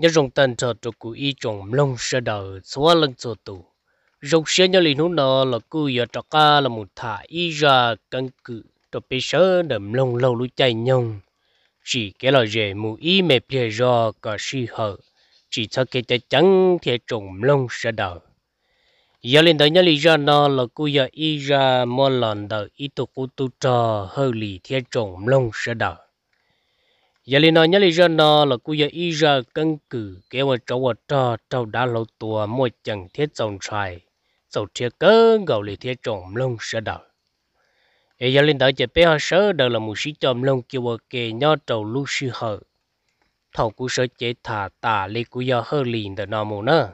nhớ rồng tần cho tụ cụ y trồng lông sơ đầu xóa lưng cho tụ rồng xe nhớ lì nút nó là cụ giờ cho ca là một thả y ra căn cự cho bê sơ đầm lông lâu lũ chạy nhông chỉ cái lời dễ mù y mẹ bìa do cả si hở chỉ cho cái trái trắng thì trồng lông sơ đầu giờ lên tới nhớ lý do nó là cụ giờ y ra mua lần đầu y tụ cụ tu trò hơi lì thì trồng lông sơ đầu giờ liền nói nhớ liền ra nó là cú giờ y giờ căn cứ kéo vào trâu vào trò trâu đã lâu tua mỗi chẳng thiết dòng xoài sầu thiết cơ gạo liền thiết trồng lông sơ đầu giờ giờ lên đó chỉ bé họ sơ đầu là một sĩ trồng lông kêu vào kề nhớ trâu lu sư hở thầu cú sơ chế thả tả lì cú giờ hơi liền đó nó mù nữa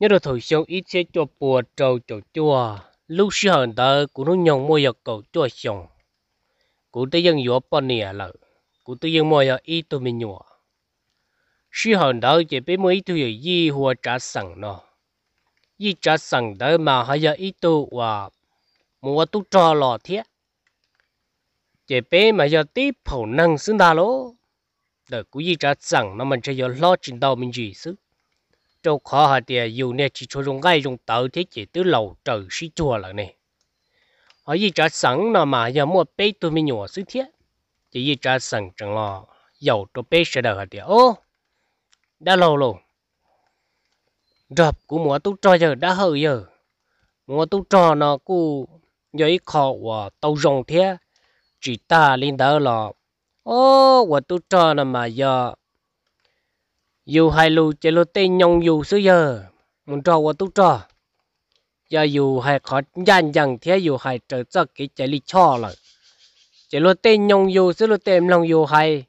nhớ được thời xong ít sẽ cho bùa trâu trâu chua lu sư hở đó cú nó nhồng môi giờ cậu chua xong cụ tư dân yếu bao nhiêu lợ cụ tư dân mua ít tụi mình nhỏ sư hòn đó chỉ biết mỗi tụi giờ y hoa trả sẵn nọ, y trả sẵn đó mà hay giờ ít tụi và mua tụ trò lò thiết chỉ biết mà giờ tí phổ năng xứng ta lô, đỡ cụ y trả sẵn nó mình chỉ giờ lo chuyện đâu mình gì xứ trong khó hạt tiền dù nè chỉ cho dùng gai dùng tàu thiết chỉ tứ lầu trời sĩ chùa là nè họ y trả sẵn nó mà giờ mua bê tôi mới nhỏ sức thiết chỉ y trả sẵn chẳng lo dầu tôi bê sẽ đỡ hả tiệt ô đã lâu lâu rập của mua tu trò giờ đã hơi giờ mua tu trò nó cũ giấy khó và tàu rồng thế chỉ ta lên đó là ô và tu trò nó mà giờ dù hai lù chỉ lo tên nhông dù xứ giờ muốn trò và tu trò giờ dù hay khó dàn dằng thế dù hay trở cho cái chạy lý cho là chỉ lo tên nhung dù sẽ lo tên lòng dù hay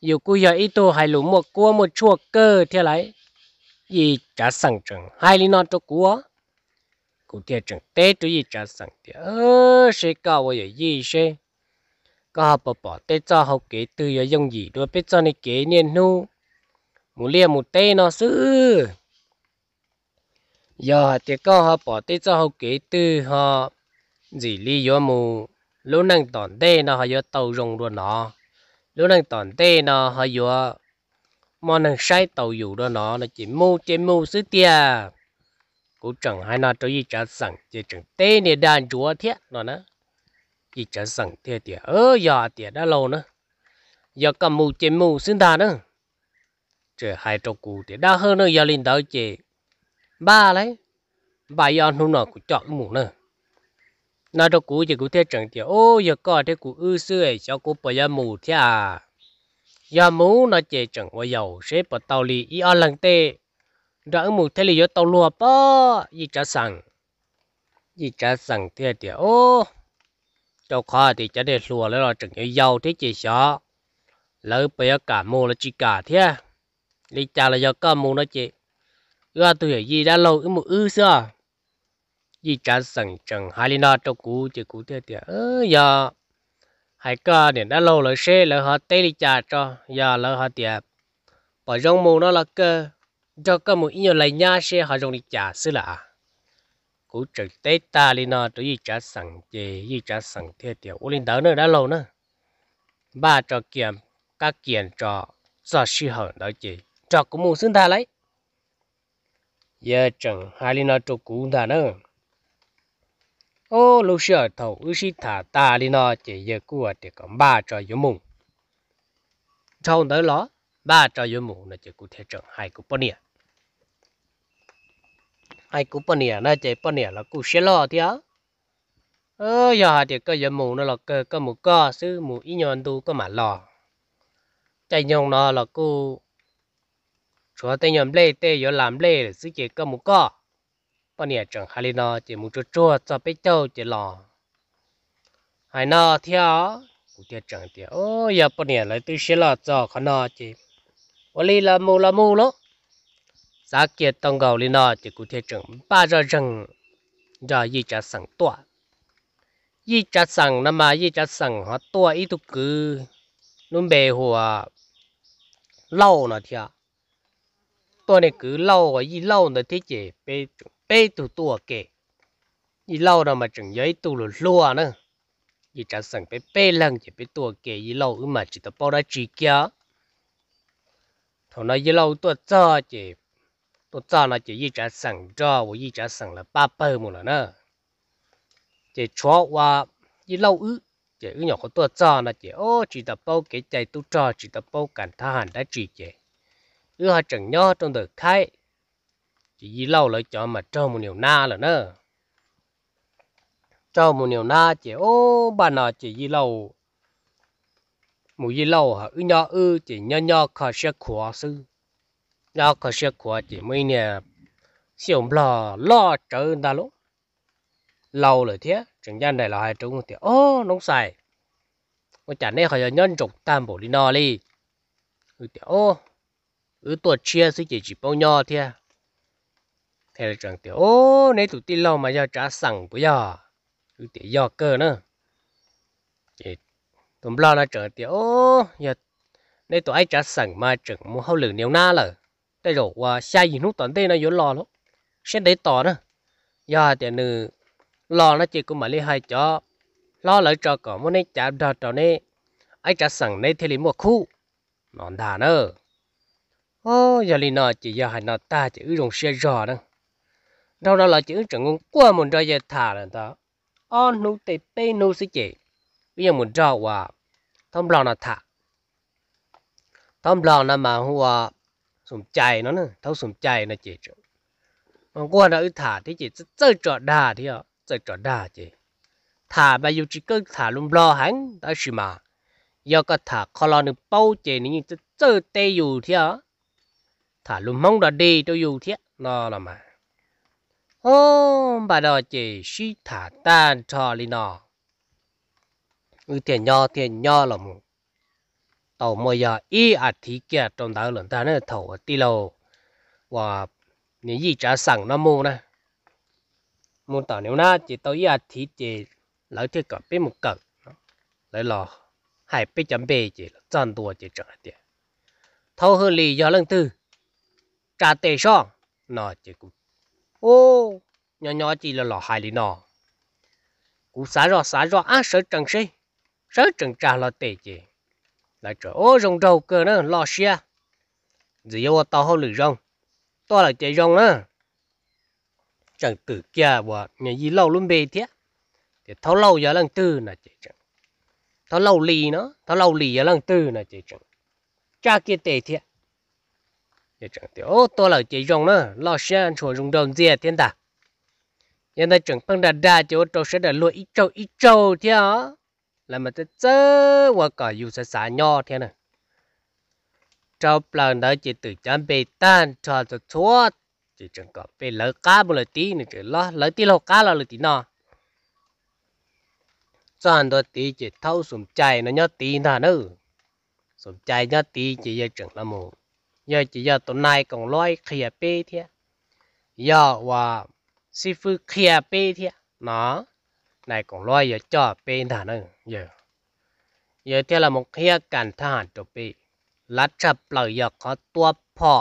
dù cứ giờ ít tô hay lũ một cua một chua cơ thế lại gì trả sẵn chừng hai lý non cho cua cụ thể chừng tế cho gì trả sẵn thế ơ sẽ cao vậy gì sẽ có học bỏ bỏ tế cho học kế từ giờ dùng gì đôi biết cho này kế niên nu muốn liền một tế nó xứ giờ thì có họ bỏ tới cho họ kế tư họ gì lý do mù lúc năng tòn tê nó họ vô tàu rồng đồ nó lúc năng tòn tê nó họ vô mà năng sai tàu dù đồ nó là chỉ mù chỉ mù sứ tia cũng chẳng hay nó cho gì trả sẵn chỉ chẳng tê này đàn chúa thiệt nó nữa chỉ trả sẵn thế thì ơ giờ thì đã lâu nữa giờ cầm mù chỉ mù xứng ta nữa trời hai trâu cụ thì đa hơn nữa giờ lên tới chị ba lấy bà yon hôm nọ cũng chọn mù nữa nó đâu cú chỉ cú thế chẳng tiếc ô giờ có thế cú ư xưa ấy cho cú bây giờ mù thế à giờ mù nó chỉ chẳng bao giàu xếp bắt tàu lì y ở lần tê đỡ mù thế lì giờ tàu lùa bó y trả sẵn y trả sẵn thế tiếc ô cháu khoa thì chả để lùa lấy rồi chẳng nhiều giàu thế chỉ sợ lỡ bây giờ cả mù là chỉ cả thế lì trả là giờ có mù nó chỉ gà tuổi gì đã lâu cái một ư xưa gì cả sẵn chẳng hai linh cho cú chỉ cú thế thì ơ giờ hai ca để đã lâu rồi xe là họ tê đi chả cho giờ là họ tiệp bỏ rong mù nó là cơ cho cơ một nhiều lại nha xe họ rong đi chả xứ là cú trực tế ta linh nó tôi gì cả sẵn gì gì cả sẵn thế thì ô linh đỡ nữa đã lâu nữa ba cho kiểm các kiện cho do sư hở đó chị cho cũng muốn xứng tha lấy giờ chẳng hai linh nó chỗ cũ ta nữa ô lúc xưa thầu ư sĩ thả ta linh nó chỉ giờ cua thì còn ba trò yếu mùng trong đó lo ba trò yếu mùng là chỉ cụ thể chẳng hai cụ bốn nè hai cụ bốn nè là chỉ bốn nè là cụ sẽ lo thì á ơ giờ thì cái yếu mùng nó là cái cái một co sư một ít nhọn tu cái mà lo chạy nhông nó là cụ chúa tây nhầm lê tê yo làm lê sư chế cơ mù cọ bọn nè chẳng khai lên nó chỉ mù chua chua cho bế châu chỉ lò hai nó theo cụ tiệt chẳng tiệt ô giờ bọn nè lại tư xí lò cho khó nó chỉ ô lì là mù là mù lỗ giá kiệt tông gầu lên nó chỉ cụ tiệt chẳng ba giờ rừng giờ y chả sẵn tọa y chả sẵn nằm mà y chả sẵn họ tọa ít tục cứ luôn bề hùa lâu nó thiệt ัวเนี่ยคือเล่าว่าอีเล่าเนี่ยที่เจ็บไปไปตัวตัวเกอีเล่าเรามาจังย้อยตัวหลุลัวนะยีจะสั่งไปเป้ลังจะไปตัวเกอีเล่าอึมาจิตตปอรจีเกียถอนอีเล่าตัวจ้าเจ็บตัวจ้านะเจยีจะสั่งจ้าว่ายีจะสั่งละป้าเปิลมันละเนะเจชัวว่าอีเล่าอึเจอึหยอกตัวจ้านะเจโอ้จิตตปอเกใจตัวจ้าจิตตปอกันทหารได้จีเจ ư họ chẳng nho trong đời khai chỉ gì lâu lại cho mà cho một nhiều na là nữa cho một nhiều na chỉ ô bà nọ chỉ gì lâu một gì lâu hả ư nho ư chỉ nho nho khó sẽ khó sư nho khó sẽ khó chỉ mấy nè xiêu lò lo chờ ta lúc lâu rồi thế chẳng gian này là hai trúng thì ô nóng xài mà chả nên khỏi nhân trục tam bộ đi no đi ừ thì ô ừ tuổi chia sẽ chỉ chỉ bao nho thế thế là chẳng tiểu ô nếu tụi tin lâu mà giờ trả sẵn bây giờ ừ tiểu giờ cơ nữa chỉ tụm lo là chẳng tiểu ô giờ nếu tụi ai trả sẵn mà chẳng muốn hao lử nhiều na lờ đây rồi qua xa gì nút tận tê nó vô lo lắm sẽ để tỏ nữa giờ thì nữ lo nó chỉ cũng mà lấy hai cho lo lại cho cỏ muốn nên trả đợt cho nên ai trả sẵn nên thì lấy một khu nón đà nữa โอ้ยลีน่าจะยาหันาตาจะอุดมเชี่ยจอดังเราเราจะจังงงกว่ามันจะยาถ่านตาอ๋อนู้ติดไปนู้สิเจี๋ยมันจะว่าทำหลังนาถ่าทำหลังน่ามาหัวสมใจนั่นเ่ทั้งสมใจนะเจี๋ยมันกว่าเราอุดถ่านที่เจี๋ยจะเจาะจอดได้ที่อ่ะเจาะจอดได้เจี๋ยถ่านไปอยู่จีก็ถ่านลุ่มหล่อหันได้ใช่ไหมยาก็ถ่านขอเรานึ่งเป้าเจี๋ยนี่จะเจาะเตยอยู่ที่อ่ะ thả luôn mong đã đi cho dù thiết nó là mà ô bà đó chỉ suy thả tan cho đi nó ừ tiền nho tiền nho là mù tàu mồi giờ y à thì kia trong đó lần ta nó thầu ti lâu và những gì trả sẵn nó mua nè mua tàu nếu na chỉ tàu y à thì chỉ lấy thiết cả biết một cẩn lấy lò hai biết chấm bề chỉ chọn tua chỉ chẳng tiền thâu hơn lì do lần thứ cả tê xong nó chỉ cũng ô nhỏ nhỏ chỉ là lò hài lý nó cũng xả rõ xả rõ á sợ trần sĩ sợ trần trà là tê chỉ lại trở ô rồng đầu cơ nó lò xia dì yêu ta hô lử rồng to là chạy rồng á chẳng tử kia và nhà gì lâu luôn bề thế thì tháo lâu giờ lần tư là chạy chẳng tháo lâu lì nó tháo lâu lì giờ lần tư là chạy chẳng cha kia tệ thiệt giờ chẳng tiểu to là chỉ rong nữa lo xe chùa rong đồng thiên ta hiện tại chẳng bằng đà đà chỗ trâu sẽ đã lùi ít trâu ít trâu mà ta chớ qua cả dù sẽ xả nho này trâu lần đó chỉ tự chăm bê tan cho cho chúa chỉ chẳng có bê lỡ cá một lời tí nữa chỉ lo lỡ tí lô cá là tí nọ cho anh đó tí chỉ thâu sùm chạy nó nhớ tí thà nữa sùm chạy nhớ tí chỉ giờ chẳng là một ย่จีตัวนายกองร้อยเขียเปี้ยเทียย่อว่าซีฟูเขียเปี้ยเทียนะนายกองร้อยอย่าจ่อเปนฐานหนึ่งเยอะเยอะเท่าละมุขเฮียกันทหารจบปีรัชเปลยาอยาขอตัวพ่อ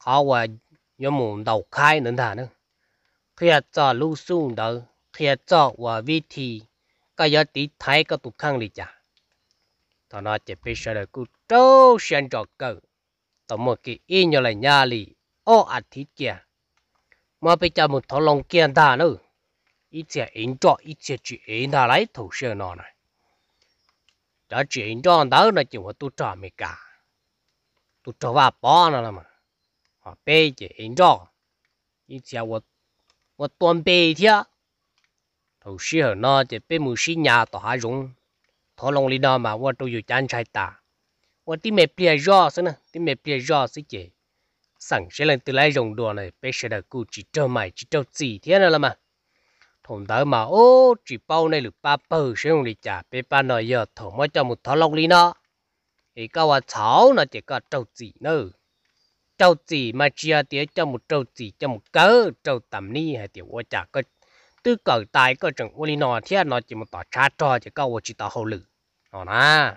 เขาว่ายมุนเดาคายหนึ่งฐานหนึ่งเขียจ่อลู่ซุ่งเดาเขียจ่อว่าวิธี ก็ย่อตีไทยก็ตุกข้างเลยจ้า thằng nó chỉ biết sợ là cứ trâu xem trò cờ tổng một cái y như là nhà lì ô à thịt kia mà bây giờ một thằng Long kia ta nữa ít chỉ in trọ ít chỉ chỉ in ta lấy thủ xe nó này đó chỉ in trọ đó là chỉ một tu trọ mày cả tu trọ và bỏ nó là mà à bây giờ in trọ ít chỉ một một tuần bê thiệt thủ xe nó chỉ bê mù xí nhà tao hay dùng thọ long lý đó mà qua tôi dùng chân trái ta qua tí mẹ bia rõ xí nè tí mẹ bia rõ xí chị sẵn sẽ lên từ lái rồng đồ này bé sẽ đợi cụ chỉ cho mày chỉ cho gì thế nào mà thùng đó mà ô chỉ bao này lục ba bờ sẽ không đi trả ba nói giờ thùng mới cho một thọ long lý nó thì câu à cháu nó chỉ có trâu gì nữa trâu chỉ mà chia tía cho một trâu chỉ cho một cớ trâu tầm ni hay tiểu ô chả có tư cởi tài có chẳng ô lý nó nó chỉ một tỏ cha trò chỉ câu chỉ tỏ hậu lực họ na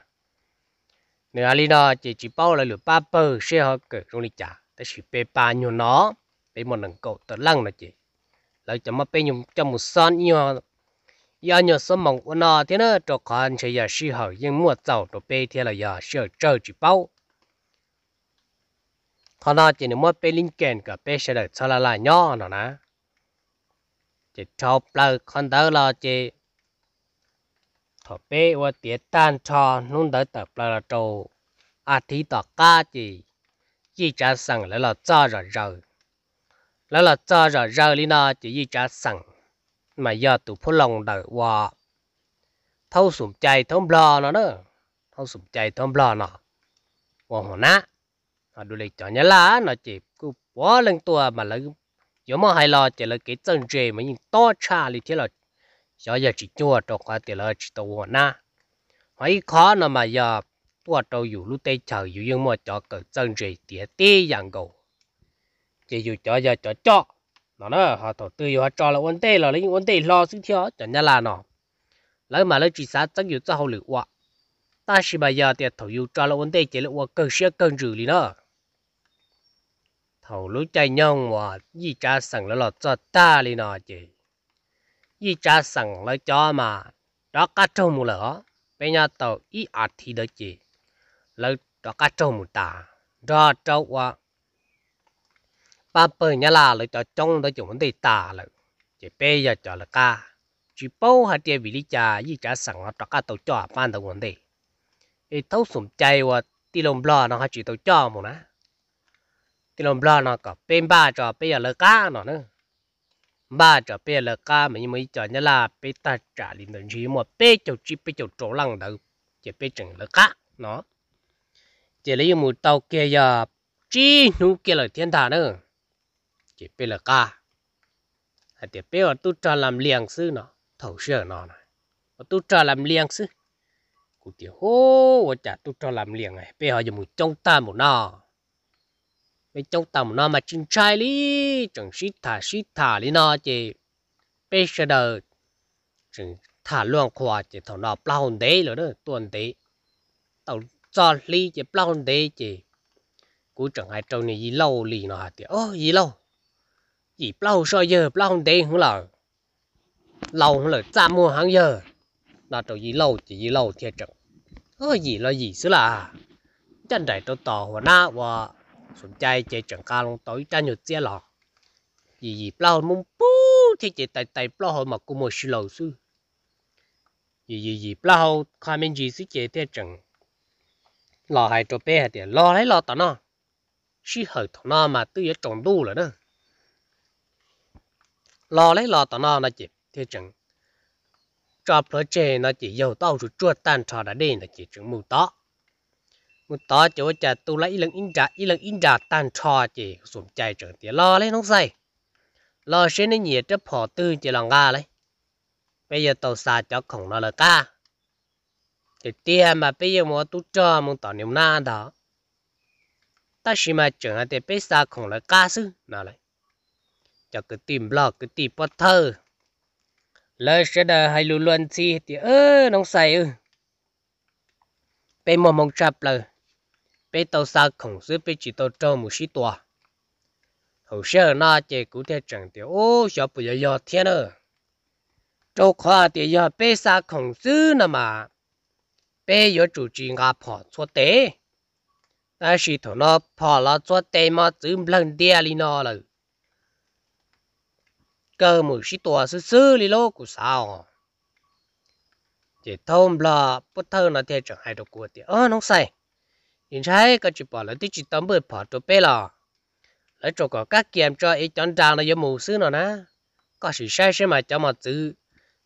nếu ali đó chỉ à, chỉ bao là lửa ba bờ xe họ cởi trong đi trả tại chỉ bê ba nhiều nó bê một lần cậu tới lăng là chỉ, lại cho mà bê nhung cho một son nhiều giờ nhiều son mộng của nó thế nữa cho con chơi giờ xe họ nhưng mua tàu đồ bê thế là giờ xe chơi chỉ bao họ nó chỉ nếu mua bê linh kiện cả bê xe đợi sao là lại nhỏ nó nè chỉ cho bao con tớ là chỉ. ถอเป้ว่าเตียตานชอนุ่นได้ตัดปลาโตอาทิต่อก้าจีจีจะสั่งแล้วเราจ้าจรเราแล้วเราจ้าจรเราลีน่าจีีจะสั่งมายาตุพลองเดว่าเท่าสมใจท่องบลอเนะเนอะเท่าสมใจท่องบลอเนาะว่าหัวหน้าดูเลยจอนย้ลาเนาะจีกูว่าเรื่องตัวมาแล้วยมอให้รอจะเลยกิจังเจมันยิ่งโตชาลิที่เรา giờ giờ chỉ chỉ cho 小也只做着快点了，只到我那，还看那么呀，多着有路得走，有用么着个正着点点样个，这就叫叫叫叫，那呢，他头都要找了问题了，你问题老是跳，怎样啦呢？lấy mà lấy chỉ sát chắc nhiều cho hậu lựu ạ ta chỉ mà giờ thì thầu yêu cho là vấn đề chỉ là qua cần sẽ cần rử lý nó, thầu lúc chạy nhau mà gì cha sẵn là lọt cho ta lý nó chứ cho mà 一家省来家嘛，đó cá trâu mù lỡ, bây giờ tàu ít ở thì đó chị, lỡ đó cá trâu mù ta, đó trâu quá, ba bờ nhà là lỡ cho trong đó chúng mình ta lỡ, chỉ bây giờ cho là cá, chỉ bao hạt tiền vì lý cha, ít cha sẵn nó đó cá tàu cho ban đầu vấn đề, thì thấu sủng chay và đi lồng lo nó chỉ tàu cho mù nè, đi lồng lo nó có bên ba cho bây giờ lỡ cá nó nữa mà trở về là cá mình mới mấy cho nhá là bé ta trả liền đến gì mà bé cho chỉ bé cho chỗ lăng đầu chỉ bé chừng là cá nó chỉ lấy một tàu kia giờ chỉ nu kia là thiên thần nữa chỉ bé là cá à chỉ bé là tu cho làm liang sư nó thầu sửa nó này tu cho làm liang sư cụ tiểu hô chả tu cho làm liang này bé họ dùng một trong ta một nọ mấy cháu tầm nó mà chinh trai lý chẳng xí thả xí thả lý nó chị bây giờ đời chẳng thả luôn khóa chị thằng nó bao hồn đấy rồi đó tuần đấy tàu cho lý chị bao hồn đấy chị cũng chẳng ai trâu này gì lâu lì nó hả thì ô gì lâu gì bao sao giờ bao hồn đấy không là lâu không là cha mua hàng giờ là trâu gì lâu chị gì lâu thiệt chẳng ô gì lâu gì xứ là chân đại trâu tò hoa na hoa สนใจเจจังการลงต่อยจ้าหยุดเสียหรอยียีเปล่ามุมปูที่เจไต่ไต่เปล่าหมากูโมชิโลซื้อยียียีเปล่าคาเมนจีซิเจเตจังรอให้ตัวเป้เดี๋ยวรอให้รอต่อเนาะชิเหยต่อเนาะมาตื้อจงดูเลยเนาะรอให้รอต่อเนาะนะเจเตจังจอบเพลเจนะเจยาวเต้าจุดจวดตันชอดเด่นนะเจจังมูต่อกูต่อจู่จะตัวละอีหลังอินจาอีหลังอินจาตันชอจีสมใจเฉิงเตี๋ยรอเลยน้องใส่รอเช่นนี้จะพอตื้อจีหลังกาเลย bây giờ tàu xa cho khổng nó là ca thì tia mà bây giờ mua tu cho muốn tỏ niềm na đó ta chỉ mà chẳng thì bây xa khổng là ca sư nào lại cho cứ tìm lo cứ tìm bắt thơ lỡ sẽ đờ hay luôn luôn chi thì ơ nóng say ư bây mồm mong chập lời bé tàu xa khổng sư bé chỉ tàu trâu một xí tòa hầu sơ na chè cụ thể chẳng tiểu ô cho bây giờ giờ thiên ơ trâu khoa thì giờ bé xa khổng sư nà mà bé giờ chủ trì ngà phò cho tế ta sĩ thổ nó phò là cho tế mà chữ lần đia lì nó là cơ một xí tòa sư sư li lô cụ sao chỉ thông là bất thơ nó thế chẳng hai được cua thì ơ nó sai hiện trái có chỉ bảo là tí chỉ tấm bơi bỏ chỗ bé lò lấy chỗ có các kiềm cho ý chọn đào là do mù sư nó nè có sự sai sẽ mà cho mà tự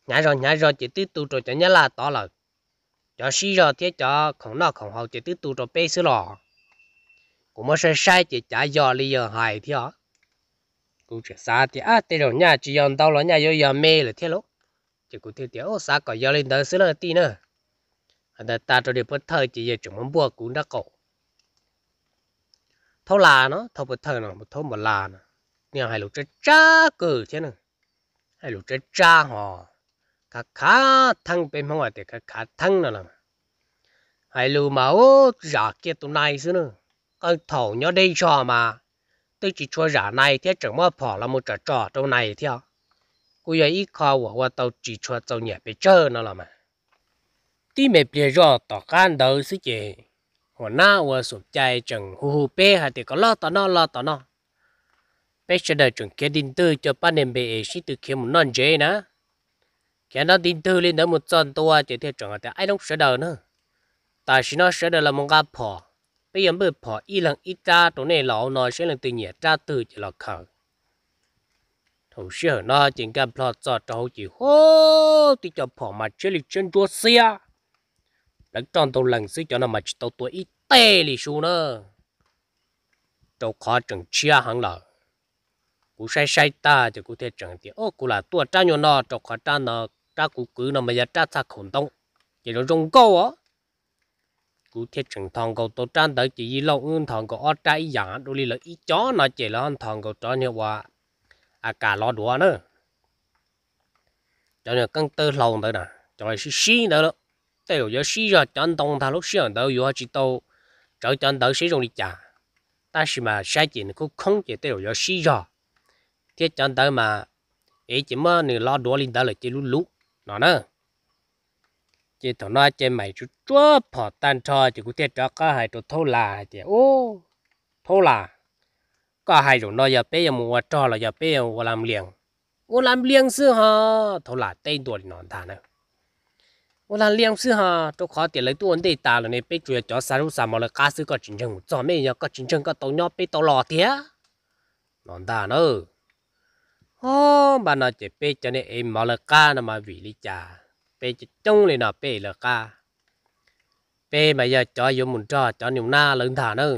nhảy rồi nhảy rồi chỉ tí tu cho nhớ là to là cho xí rồi thế cho không nó không hậu chỉ tí tu cho bé sư lò cũng mới sai sai chỉ trả giờ lý giờ hài thế hả cũng chỉ xa thì à thế rồi nhà chỉ dọn đâu là nhà do giờ mê là thế lúc chỉ cũng thế thì ô xa có giờ lên đời sư là tí nữa anh ta cho đi bất thời chỉ giờ chúng muốn bua cũng đã cổ thâu là nó thâu bật thờ nó một mà là nó nhiều hai lục trái cha cử thế nè hai lục trái cha họ cả khá thăng bên mong ngoài thì cả khá thăng nữa là hai lục máu giả kia tụ này xứ nè, con thầu nhớ đây cho mà tôi chỉ cho giả này thế chẳng mà bỏ là một trò trò trong này theo cô giờ ít khó của qua tàu chỉ cho tàu nhẹ bị chơi nó là mà tí mẹ bia rõ tỏ can đầu xứ chị หัวหน้าวัวสุดใจจังฮูฮูเป้ฮะแต่ก็ล่อต่อนอล่อต่อนอเป้จะได้จังแกดินตื้อจะปั้นเอ็มเบเอชิตื้อเข็มนอนเจนะแกนดินตื้อเลยนะมุดจอนตัวจะเที่ยวจังแต่ไอ้ต้องเสดเนอะแต่ชินอเสดละมังกาพอไปยังเบิดพออีหลังอีจ้าตรงนี้เหล่านอเชื่อหลังตีเหนียจ้าตื้อจะหลอกเขาถูเชื่อหน้าจึงการพลอดจอดเราจีโหตีจะพอมาเชื่อหลีเชื่อจัวเสีย lần tròn tàu lần xí cho nó mà tàu tuổi ít tê lì xu nữa tàu khó chẳng chia hàng lợ cú say say ta thì cú thế chẳng thì ô cú là tua trai nhau nó tàu khó trai nó trai cú cứ nó mà giờ trai cha khổn tông chỉ nó rong câu á cú thế chẳng thằng cậu tàu trai tới chỉ y lâu ưng thằng cậu ở trai giả đôi lì là ít chó nó chỉ là anh thằng cậu trai nhau qua à cả lo đùa nữa cho nên căng tơ lâu nữa nè cho nên xí xí nữa đó tại rồi sĩ ra chọn đồng thà lúc sĩ ở đâu vừa chỉ đâu trở chọn đâu sĩ rồi đi chả ta sĩ mà sai chuyện cũng không chỉ tại rồi sĩ ra thế chọn đâu mà ấy chỉ mà người lo đuổi linh đó là chỉ lú lú nó nữa chỉ thằng nó chỉ mày chú chúa bỏ tan cho chỉ cũng tiếc cho cả hai tụi thâu là chỉ ô thâu là cả hai rồi nó giờ bây giờ mua cho là giờ bây giờ làm liền ô làm liền xưa ha thâu là tên tuổi nó thà nữa 我那粮食哈，都靠点来多问题大了呢。被主要叫三路三毛了，家属个竞争，做咩要个竞争个都要被到老爹，难大呢。哦，bà nó chỉ bị cho nên mà là ca nó mà vì lý cha, bị chỉ trông lên nó bị là ca, bị mà giờ cho vô muốn cho cho nhiều na lớn thả nữa,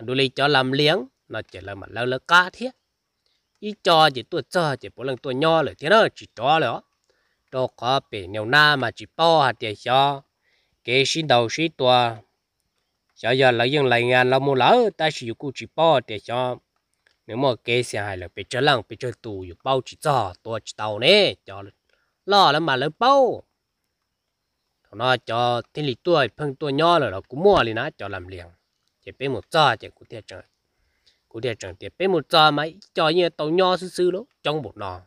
đôi lý cho làm liếng, nó chỉ là mà lâu là ca thiết, ý cho chỉ tôi cho chỉ bốn lần tôi nho rồi thế đó chỉ cho rồi đồ có bể nhiều na mà chỉ bao hạt tiền cho cái xin đầu xin tua giờ giờ lấy những lấy ngàn làm mua lỡ ta chỉ có chỉ bao hạt tiền nếu mà cái xe hay là bị trở lăng bị trở tù อยู่ bao chỉ cho tua chỉ tàu nè cho lo lắm mà lấy bao thằng nó cho thiên lý tuổi phân tua nhỏ là nó cũng mua liền á cho làm liền chỉ bê một cho chỉ cũng thiệt chẳng cũng thiệt chẳng chỉ bé một cho mà, cho như tàu nhỏ xứ xứ luôn trong một nò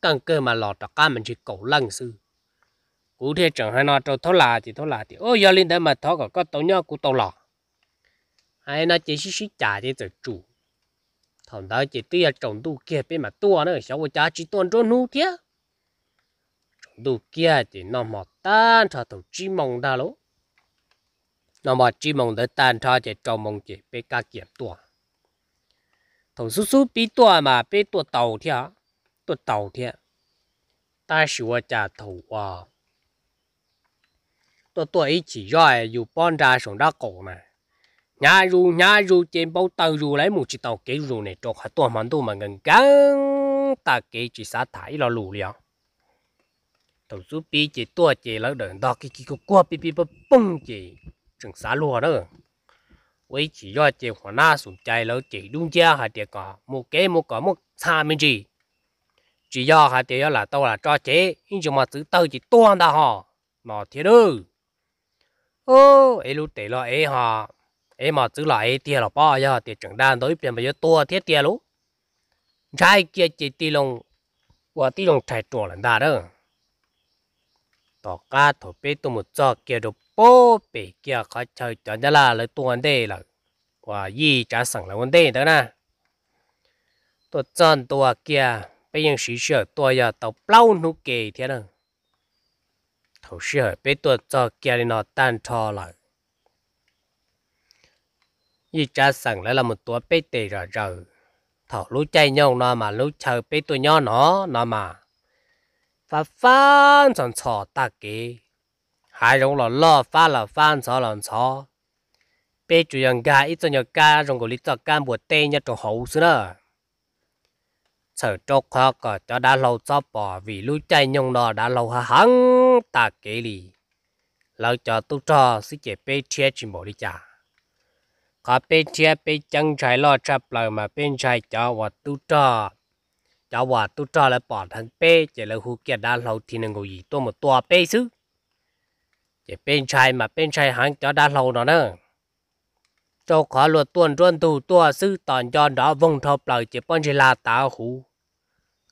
cần cơ mà lọt trọc cá mình chỉ cổ lăng sư cụ thể chẳng hay nó cho thấu là thì thấu là thì ôi giờ linh đây mà thấu có có tàu nhau cụ tàu lọ hay nó chỉ xí xí trả thì tự chủ thằng đó chỉ tuy là trồng tu kia bên mà tua nữa sau có giá chỉ tuần cho nu thế trồng tu kia thì nó mò tan cho thầu chỉ mong ta lỗ nó mò chỉ mong để tan cho chỉ trồng mong chỉ bên cá kiểm tua thằng sú sú bị tua mà bị tua tàu thế tôi tàu thiệt, ta sửa trả thù à tôi ấy chỉ rồi dù bon ra sống đá cổ mà nhà ru nhà ru trên bao tàu ru lấy một chiếc tàu kế ru này cho hết toàn món đồ mà gần gắn ta kế chỉ sát thải là lù liền tàu giúp bi chỉ tua chỉ là đợn đó cái cái cái qua bi bi bông chỉ chẳng xá lúa đó với chỉ do chỉ hoàn na sụp chạy lỡ chỉ đúng chưa hạt tiệt cả một cái một cả một xa mình gì chỉ do hai tiêu là tôi là cho chế nhưng chúng mà chữ tư chỉ tuôn đã họ mà thiệt ư ô ấy lúc tệ lo ấy họ ấy mà chữ là ấy tiền là bao giờ tiền chẳng đan đối tiền bây giờ tua thiết tiền luôn, trai kia chỉ tiền lông và tiền lông chạy trộn là đã đó tao cá thổ bê tụi một cho kia đồ bố bê kia khó chơi cho ra là lấy tuôn đây là và gì trả sẵn là vấn đề đó nè tôi chọn tôi kia bây giờ sĩ sợ tôi giờ tàu plau nụ kề thế nào thầu sợ bây tôi cho kia đi nó tan cho lại như cha sẵn lại là một tuổi bây tề rồi rồi thầu lú chay nhau nó mà lú chờ bây tôi nhỏ nó nó mà phát phan chọn chọn ta kì hai rong là lo phát là phan chọn là chọn bây chủ nhân gà ít cho nhau gà rong của lý cho gà bùa tê nhau trong hậu xưa nữa sở trọc họ có cho đã lâu cho bỏ vì lũ chạy nhông nó đã lâu hà hắn ta kể lì lâu cho tu cho sĩ chế bê chia chỉ mổ đi chả có bê chia bê chân trái lo chập lời mà bên trái cho và tu cho cho và tu cho là bỏ thằng bê chỉ là hú kia đã lâu thì nó ngồi gì tôi một tua bê xứ chỉ bên trái mà bên trái hắn cho đã lâu nó nữa cho khó luật tuần tuần tù tua sư tòn cho đó vùng thập lời chỉ bên chỉ là tá hú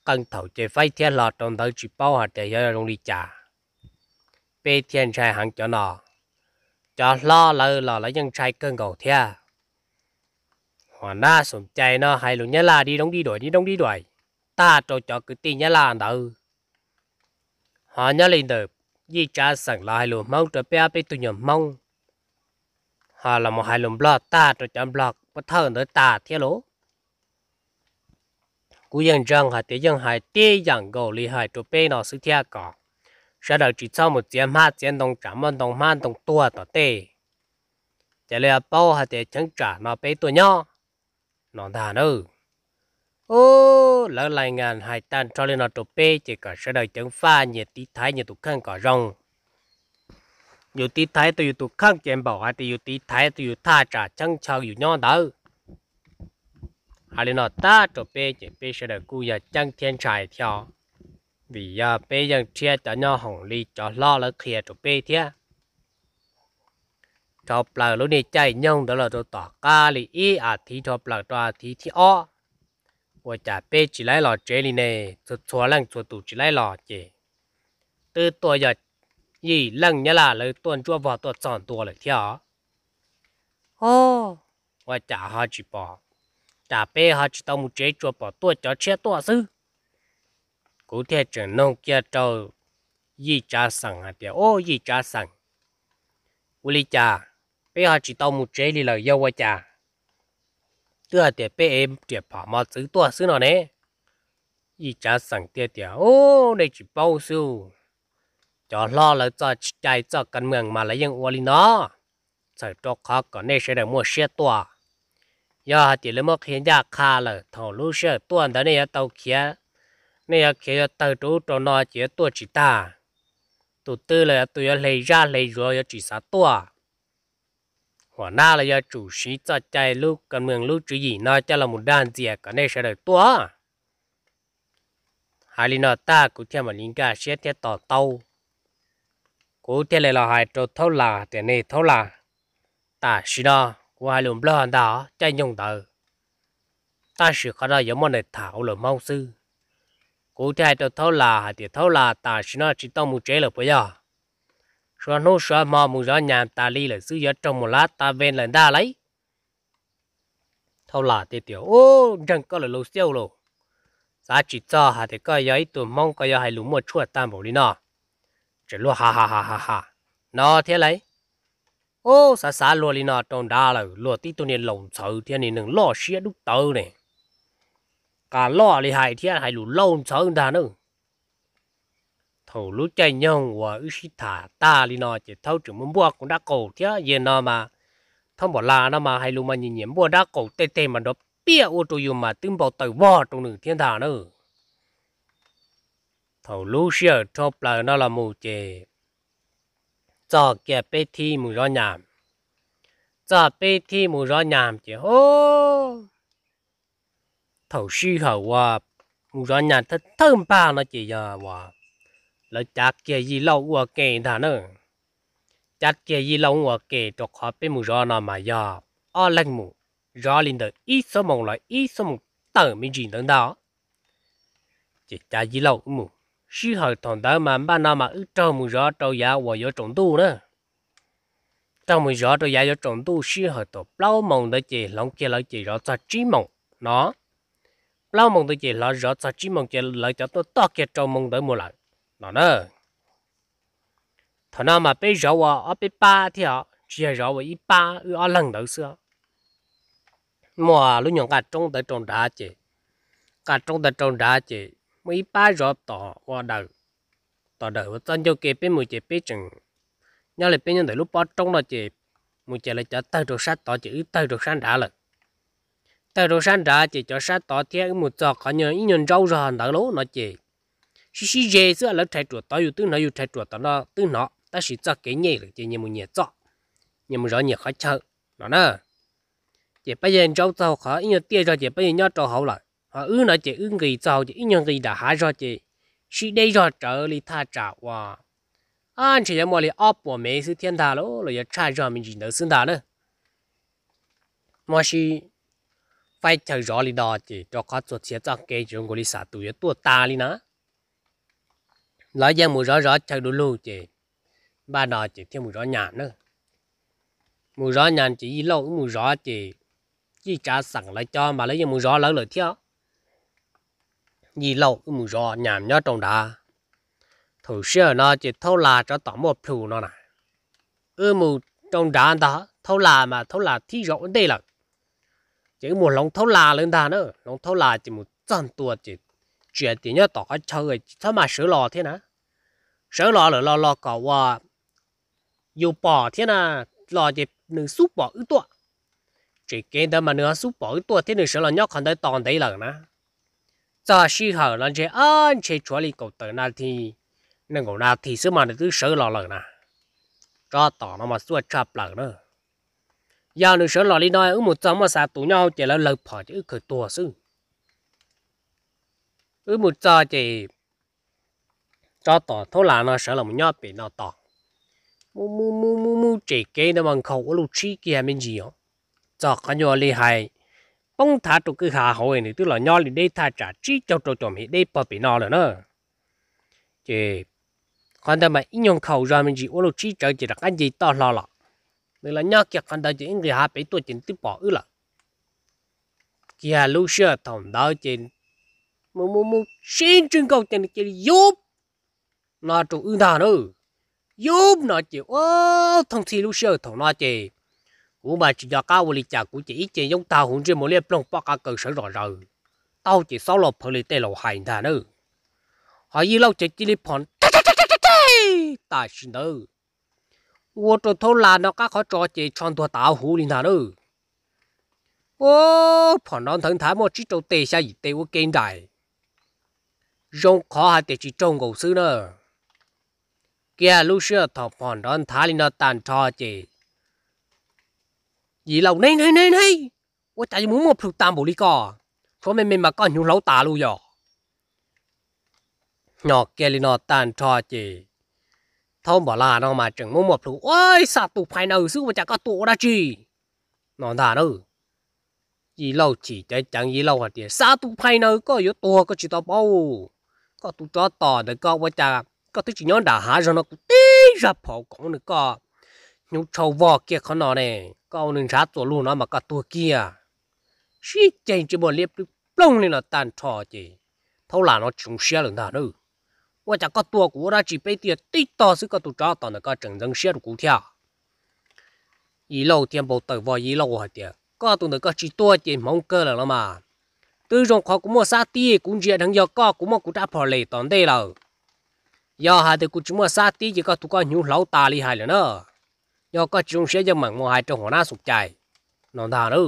cần thầu chế phải thiên lọ trong đó chỉ bao hạt để cho rong đi trả bê thiên trai hàng cho nó cho lo lỡ lỡ lấy nhân trai cơn cầu thia họ na sủng chạy nó hay luôn nhớ là đi đóng đi đuổi đi đóng đi đuổi ta cho cho cứ tin nhớ là đâu họ nhớ lên được di cha sẵn là hai luôn mong cho bé bé tụi nhầm mong họ là một hai luôn blog ta cho chấm blog bất thờ tới ta thế lỗ cú dân răng hà tế dân hải tế dân gầu lì hải trụ bê nó sư thia cỏ sẽ đợi chỉ sau một chiến hát chiến đồng trả môn đồng man đồng tua tỏ tê chả lẽ bao hà tế chẳng trả nó bê tụ nhau nó thà nữ ô lỡ lại ngàn hải tan cho lên nó trụ bê chỉ cả sẽ đợi chẳng pha nhiệt tí thái nhiệt tụ khăn cỏ rong dù tí thái tôi dù tụ khăn chém bảo hà tế dù tí thái tôi dù tha trả chẳng chào dù nhau đâu hà linh nó ta cho bé chỉ bé sẽ được cú giờ chân thiên trải theo vì giờ bé dân chia cho nhau hồng ly cho lo là kia cho bé thế cho bờ lúc này chạy nhông đó là cho tỏ ca lì ý à thì cho bờ cho thì thì o và chả bé chỉ lấy lò chế lì này cho chua lăng cho tủ chỉ lấy lò chế từ tuổi giờ gì lăng nhá là lấy tuần chua vào tuần sòn tuần lại theo ô và chả hai chỉ bảo chả bê họ chỉ tao một chế chùa bỏ tua cho che tua sư cụ thể trường nông kia trâu gì cha sẵn à tiệt ô gì cha sẵn u li cha bê họ chỉ tao một chế đi lời yêu qua cha tựa hả tiệt bê em tiệt bỏ mà giữ tua sư nó nè gì cha sẵn tiệt tiệt ô này chỉ bao sư cho lo là cho chạy cho cần mường mà lại ยัง u li nó sợ cho khó còn đây sẽ để mua xe tua giờ thì lấy một khiến nhà khá là thầu lũ sợ tuần đó này tàu kia này kia tàu trú cho nó chỉ tua chỉ ta tụ tư là tụi lấy ra lấy rồi chỉ sát tua หัวหน้าเลยจูชีจัดใจลูกกันเมืองลูกจีหยีน่าจะละมุดด้านเจียกันในเฉลยตัวหาลีนอตากูเทียมลิงกาเชียเทียต่อเต้ากูเทียเลยเราหายตัวเท่าลาแต่ในเท่าลาตาชิดอ qua lùm lo hàn đó chạy nhung tờ ta sự khó ra giống món này thảo lùm mong sư cụ trai cho thấu là thì thấu là ta chỉ nói chỉ tông một chế là bây giờ xóa nô xóa mò một gió nhà ta ly là sư gió trong một lát ta ven là ta lấy thấu là thì tiểu ô chẳng có là lâu siêu lô giá chỉ cho hà thì coi giấy tụi mong coi gió hai lùm một chuột tam bổ đi nọ chỉ luôn ha ha ha ha ha nó thế lấy ô xả xả lúa lì nọ trồng đá rồi lúa tí tôi nên lồng sợ thiên này đừng lo xía đúc tơ này cả lo lì hai thiên hai lũ lông sợ đá nữa thầu lũ chạy nhau và u xí thả ta lì nọ chỉ thâu chữ muốn bua cũng đã cổ thiên yên nọ mà thông bỏ là nó mà hai lũ mà nhìn nhiễm bua đã cổ tê tê mà đó bia ô tô dùng mà tương bảo tử vò trong nửa thiên thả nữa thầu lũ xia chộp lại nó là mù chè cho kia bê thi mù rõ nhảm cho bê thi mù rõ nhảm chứ ô thầu sư hậu à mù rõ nhảm thật thơm ba nó chỉ giờ à là chặt kia gì lâu qua kề thà nữa chặt kia gì lâu qua kề cho khó bê mù rõ nó mà giờ o lanh mù rõ lên được ít số mộng lại ít số mong tờ mình chỉ đến đó chỉ chặt gì lâu mù sư hậu thằng đó mà ba năm mà ư trâu mù rõ trâu giá và gió trộn tu nữa trâu mù rõ trâu giá gió trộn tu sư hậu tổ bao mộng đó chị lòng kia lại chị rõ cho trí mộng nó bao mộng đó chị lo rõ cho trí mộng kia lại cho tôi to kia trâu mộng đó mua lại nó nữa thằng nào mà bây rõ và ở bên ba thì họ chỉ rõ và ít ba ư ở lần đầu xưa mà lúc nhỏ cả trong tới trong đá chị cả trong tới trong đá chị mấy ba rõ tỏ qua đầu tỏ đầu chân cho kia bên mùi chế bên chừng nhớ lại bên nhân để lúc bao trông là chế mùi chế là cho tay đồ sát tỏ chữ tay đồ sát trả lận tay đồ sát trả chế cho sát tỏ thế mùi cho có nhờ ý nhân rau rò đã lố nó chế xí xí dê giữa lớp trái chuột tỏ dù tư nó dù trái chuột tỏ nó tư nó ta chỉ cho cái nhẹ rồi chế nhiều mùi nhẹ cho nhiều mùi rõ nhẹ khó chơi nó nè chế bây giờ rau tàu khó ý nhân tia rồi chế bây giờ nhau trò hậu lại và ờ, ư nói chị ư người giàu chị nhân gì đã há rồi chị chỉ đây rồi trở đi tha trả và anh chỉ là mọi người ấp của mấy sự thiên thà lỗ rồi giờ trả rồi mình chỉ đỡ sinh thà nữa mà chỉ phải chờ rõ đi đó chị cho các chuột chết cho cái chúng người xả tuổi tuổi ta đi nữa nói ra mùi rõ rõ chờ đủ lưu chị ba đó chỉ thêm mùi rõ nhàn nữa mùi rõ nhàn chị lâu mùi rõ chỉ chỉ trả sẵn lại cho mà lấy mùi rõ lỡ lời thiếu nhì lâu mù rõ nhảm nhó trong đá thủ sơ nó chỉ thâu là cho tỏ một phù nó này ư mù trong đá đó thâu là mà thâu là thi rõ đây là chỉ một lòng thâu là lên ta nữa lòng thâu là chỉ một trăm tua chỉ chuyển tiền nhớ tỏ chơi người sao mà sửa lò thế nè sửa lò là lò lò cỏ và dù bỏ thế nè lò chỉ nửa súp bỏ ứ tua chỉ cái đó mà nửa súp bỏ ứ tua thế nửa sửa lò nhóc còn tới tòn đấy là nè cho xí hở lần chế ăn chế chúa lì cầu tới nào thì nên cầu nào thì xứ mà nó cứ sợ lò lợn à, cho tỏ nó mà xua chập lợn nữa giờ nó sợ lò lì nói ứng một trăm mà xả tụ nhau chỉ là lợn phở chứ khởi tua xứ ứng một trăm chỉ cho tỏ thôi là nó sợ là một nhau bị nó tỏ mu mu mu mu mu chỉ cái nó bằng khẩu của lục chi kia mình gì không cho cái nhau lì hay bông thả trụ cứ hà hồi này tức là nho thì đây thả trả chi cho trụ chồng hiện đây bỏ bị nó rồi nữa chị còn ta mà ít nhung khẩu ra mình chỉ ô lô chi trở chỉ là cái gì to lo lọ nên là nho kia còn ta chỉ người hà bị tuổi chính tiếp bỏ ư là kia lưu xưa thằng đó trên mu mu mu xin chân câu trên kia giúp nó trụ ư thà nữa giúp nó chỉ ô thằng thì lưu xưa thằng nó chỉ cú bà chỉ cho cao lì chả cũng chỉ ít chỉ giống tàu hùng chỉ một liệp plong bọc cả cơ sở rõ rồi tao chỉ sáu lọ phơi tê lọ hành thà nữa họ y lâu chỉ chỉ liệp phòn ta xin nữa wo cho thâu là nó các khó trò chỉ chọn thua tao hú lì thà nữa ô phòn non thằng thà một chỉ trâu tê sao gì tê wo kinh đại rong khó hạt tê chỉ trông cầu sư nữa kia lúc xưa thọ phòn non thà lì nó tàn trò chỉ 以老呢呢呢呢，我但係冇乜票擔保呢個，我明明咪講要老大路喲。nhỏ kia lên nó tàn trò chỉ thông bảo là nó mà chẳng mong một đủ ôi sao tụ phải nào sư mà chả có tụ đã chi nó thả nó gì lâu chỉ chạy chẳng gì lâu hả tiền sao tụ phải nào có yếu tụ có chỉ tao bao có tụ cho tỏ được có mà chả có tụ chỉ nhón đã há rồi nó tí ra phổ cũng được có nhúng trâu vò kia khó này câu nên sát tổ luôn nó mà cả tổ kia xí chạy chỉ một liếp lông nên là tàn trò chỉ thâu là nó trùng xe lần nào đâu và chả có tổ của ra chỉ bây tiền tít to sự có tổ trao tao là có trần dân xe của theo ý lâu tiền bộ tử vào ý lâu hỏi tiền có tụi nó có chỉ tổ chỉ mong cơ là nó mà từ trong khó cũng mua xa tì cũng chỉ thằng giờ có cũng mua cũng đã phải lệ toàn đây rồi giờ hai thì cũng chỉ mua xa tì chỉ tổ tụi con lâu lão ta đi hai nữa cho có chung sẽ cho mặn một hai trong hồ na sụt chạy nó thà nữa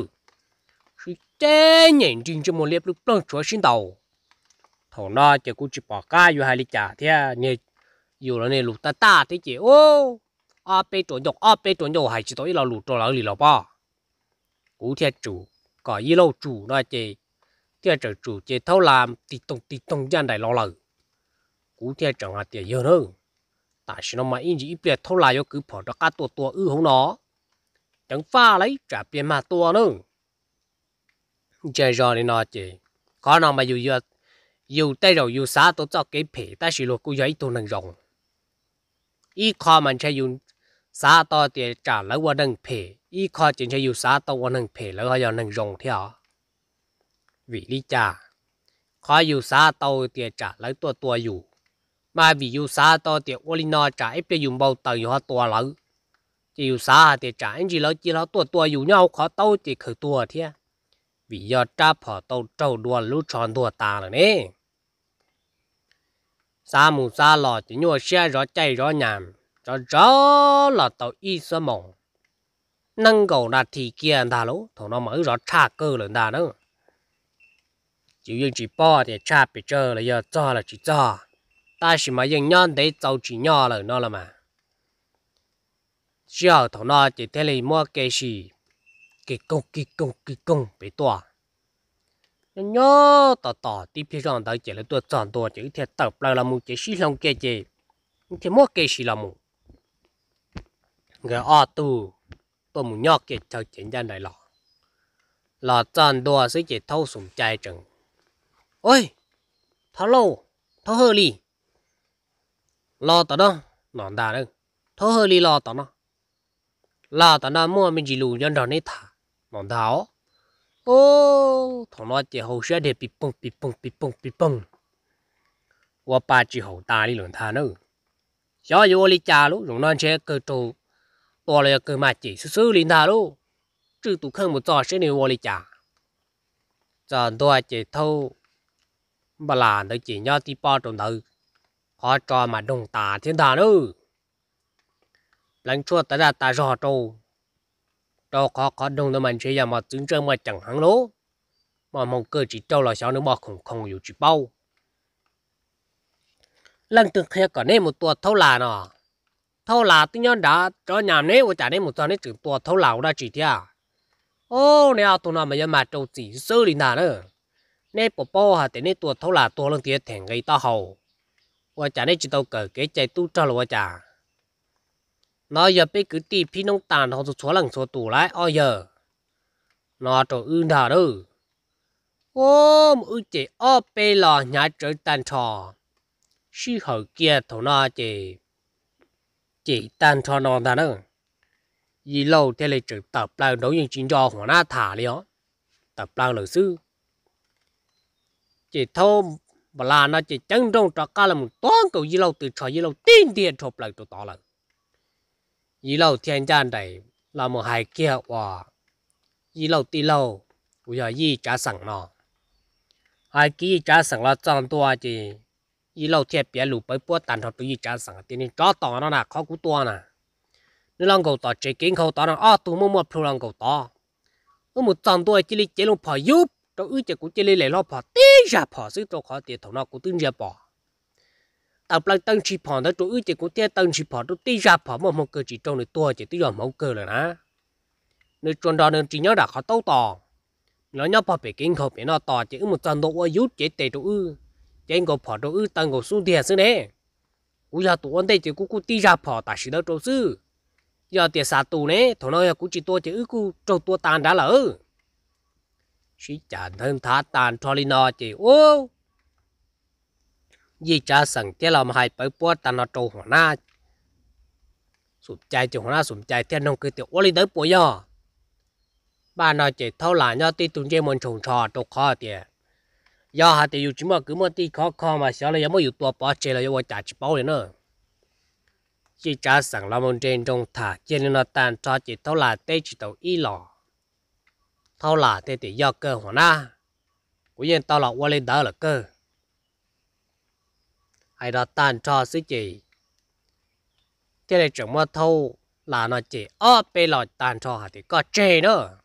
sự chế nhìn trên cho một liệp lúc lăng chúa sinh tàu. thổ nó chỉ cũng chỉ bỏ cá vô hai lít chả thế nhẹ dù là này lục ta ta thế chị ô à bê trốn dọc à bê trốn dọc hai chỉ tối là lụt trộn là lì lò bò cú thiệt chủ có y lâu chủ nó chị thiệt trở chủ chị thâu làm tì tông tì tông gian đại lão lử cú thiệt chẳng hạt tiền nhiều hơn แต่ฉันมาอินจีเปลี่ยนเท่าไหร่ก็คือผลตะกาตัวตัวอื้อของนาจังฟ้าเลยจะเปลี่ยนมาตัวนึงเจรอนี่เนาะเจก็นอมาอยู่เยอะอยู่แต่เราอยู่สาตัวเจ้าเก็บเพ่แต่สิลกกูย้ายตัวหนึ่งรองอีข้อมันใช้อยู่สาตัวเตียจ่าแล้ววันหนึ่งเพ่อีข้อจึงใช้อยู่สาตัววันหนึ่งเพ่แล้วก็ยังหนึ่งรองเที่าววิลิจ่าข้ออยู่สาตัวเตียจ่าแล้วตัวตัวอยู่ mà vì dù xa to thì ô linh nó trả ít dùng bao tờ họ tua lỡ chỉ dù xa thì trả anh chỉ lỡ chỉ lỡ tua tua dù nhau khó tâu thì khử tua thế vì do cha phở tâu trâu đua lú tròn tua ta rồi nè xa mù xa lò chỉ nhua xe rõ chạy rõ nhàn rõ rõ là tàu y sơ mỏng nâng cầu là thì kia ta lú thằng nó mới rõ cha cơ lần ta đó chỉ dùng chỉ po thì cha bị chơi là giờ cho là chỉ cho ta chỉ mà dùng nhau để tàu chỉ nhỏ rồi nó là mà sau hậu thằng nó chỉ thấy là mua cái gì cái công cái công cái công bị to nhớ tỏ tỏ tí phía rằng tới chỉ là tôi chọn tôi chỉ thấy tập lại là một chỉ xí lòng kia chỉ thì mua cái gì là một người ở tu tôi muốn nhóc kia cho chuyện ra này là, là chọn tôi sẽ chỉ thâu sủng chạy chừng ôi tháo lâu tháo hơi đi lo tao đó nón ta đâu, thô hơi đi lo tao nó lo tao nó mua mình chỉ lù nhân đó nít thả nón tháo ô thằng nó chỉ hậu xe để bị bung bị bung bị bung bị bung qua ba chỉ hậu ta đi lượn thả nữa cho vô đi cha lúc dùng nó xe cơ trù to là cơ mà chỉ sư sư linh thả luôn chứ tụ không một trò sẽ nên vô đi cha giờ tôi chỉ thâu mà là tôi chỉ nhau tí bao trong đầu họ cho mà đồng tà thiên đàn ư lần trước ta ra ta rò trâu trâu khó khó đồng nó mình chỉ là mà tướng chơi mà chẳng hắn lố mà mong cơ chỉ trâu là sao nữa mà không không hiểu chỉ bao lần trước kia có nên một tuột thâu là nọ thâu là tuy nhiên đã cho nhà nấy và trả nên một tuần nên chỉ tuột thâu là đã chỉ thi à ô nè tụi nó mà giờ mà trâu chỉ sơ đi nào nữa nên bố bỏ hả thế nên tuột thâu là tuột lần tiền thành gây to hầu ว่าจะได้จิตเอาเกิดเก๋ใจตู้เจ้าหรือว่าจะน้อยอย่าไป cứ ตีพี่น้องตาเขาสุดชัวหลังชัวตู่ไรอ้อยเยอะนอตัวอื่นด่าดูโอ้มอือเจอ้อไปหล่อหยาเจอตันชอชื่อเขาเกียร์ถนอเจเจตันชอนอนตาเนอยีโลเทเลยจืดตับเปล่าโดนยิงจิงยอหัวหน้าถาเลยอ๋อตับเปล่าหรือซื้อเจท่าบลานาจะจังตรงตะกาลมต้องเกยีเราตื่นชอยยีเราตีนเดียทบไหลตัวต่อเลยยีเราเทียนจานใดเราโมหายเกี่ยวว่ายีเราตีเราอุยายี่จ้าสั่งนอหายกี้จ้าสั่งเราจอมตัวจียีเราเทียบเปียหลูไปปวดตันทบตัวยี่จ้าสั่งตีนี้จ้อต่อนั่นน่ะเขากูตัวน่ะนี่ลองกูต่อเจกิงเขาต่อน่ะอ้อตัวมั่วมั่วพลังกูต่อเมือหมดจอมตัวจีลิเจลงพายุบ tôi ư chả cũng chơi lại lo bỏ tê ra bỏ xứ tôi khó tiền thầu nó cũng tương ra bỏ ở bên tăng chi bỏ đó tôi ư chả cũng chơi tăng chi bỏ tôi tê ra bỏ mà mong cơ chỉ trong này tua chỉ tôi giờ mẫu cơ rồi nè nơi tròn đó nên chỉ nhớ đã khó tấu tò nó nhớ bỏ bị kinh khủng bị nó tò chỉ một trận độ ôi yút chỉ tệ tôi ư chỉ ngồi bỏ tôi ư tăng ngồi xuống tiền xứ này cú giờ tụi anh đây chỉ cú cú tê ra bỏ tại sự đó trâu xứ giờ tiền xả tù này thầu nó cũng chỉ tua chỉ ư cú trâu tua tàn đã lỡ ชิจานเทินท้าตานทอรินอจีโอ้ยี่จ้าสังเจลาเรามให้ไปปววตานนอโตหัวหน้าสดใจจีหัวหน้าสดใจเทียน้องคือเตียวอลิเดอร์ปัวยอบ้านนอจีเท่าหลานยออตีตุนเจมอนชงชอตกคอเตียยอหาเตียอยู่จิมอคือมอตีคอคอมาเสียเลยยังไม่อยู่ตัวปอเจเลยยังว่าจ่าจีเป้าเลยเนอะจีจ้าสังเรามันเจนจงถ่าเจนนอตานชอจีเท่าหลานเต้จิเตาอีหล่อ thâu là tê tê do cơ hòa na của yên tao lọc qua lên đó là cơ hay là tàn cho sĩ chỉ thế này chúng mà thâu là nó chỉ ở bên lòi tàn cho hả thì có chê nữa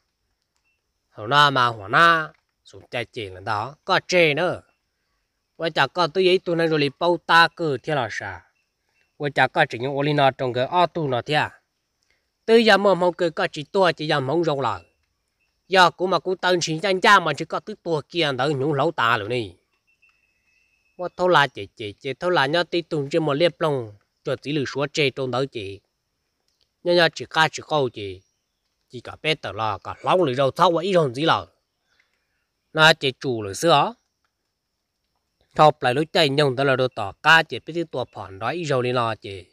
hòa na mà hòa na xuống chạy chỉ là đó có chê nữa và chả có tôi giấy tôi nên rồi bao ta cơ thế là sao và chả có chỉ những ô linh nó trong cái ô tu nó thế à tư giờ mà mong cơ có chỉ tua chỉ giờ mong rong lại giờ cũng mà cũng tân sinh chân cha mà chỉ có tứ tua kia đỡ nhúng lẩu ta rồi nè mà thâu là chị chị chị thâu là nhau tí tùng trên một liếp lông cho tí lử số chê trong đó chị nhau nhau chỉ ca chỉ câu chị chỉ cả bé tờ là cả lóng lử đầu thâu và ít hồn gì là na chị chủ lử xưa thọc lại lúc chạy nhông đó là đồ tỏ ca chị biết tí tua phản đó ít rồi đi lo chị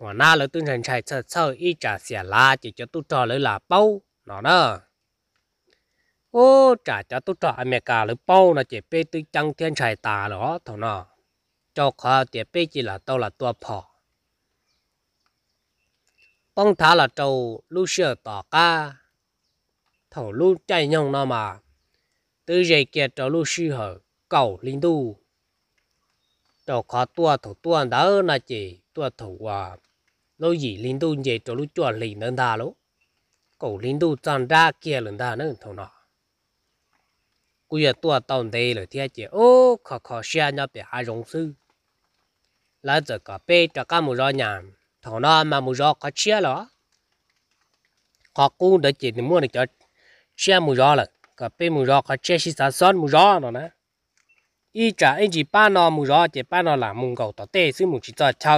หัวหน้าเลยตุ้นชันชัยเซอร์อีจ่าเสียลาจิจะตุ้นจอเลยล่ะเป้าหนอเนอะ ô trả cho tôi trả mẹ cả lũ bao là chỉ bê tôi chăng thiên trải tà đó thằng nó cho khó chỉ bê chỉ là tôi là tôi phò bông thả là trâu lũ sửa tỏ ca thằng lũ chạy nhông nó mà từ dây kia cho lũ sư hở cầu linh đu cho khó tua thằng tua đó là chỉ tua thằng à lũ gì linh đu vậy cho lũ chuột linh đơn ta lũ cầu linh đu tràn ra kia lần ta nữa thằng nó กูอยากตัวตอนเดียเลยที่เจ้าโอ้ขอขอเชียร์นับไปหารงซื้อแล้วจะก็ไปจะก้ามูรอยามถอนอมามูรอก็เชียร์หรอขอกูเดี๋ยวจีนมั่วเดี๋ยวเชียร์มูรอเลยก็ไปมูรอก็เชียร์ชิสาซ้อนมูรอหรอนะอีจ่าไอจีป้านอมูรอเจ้าป้านอหลังมุงเก่าต่อเต้ซื้อมูจิจ่อเช่า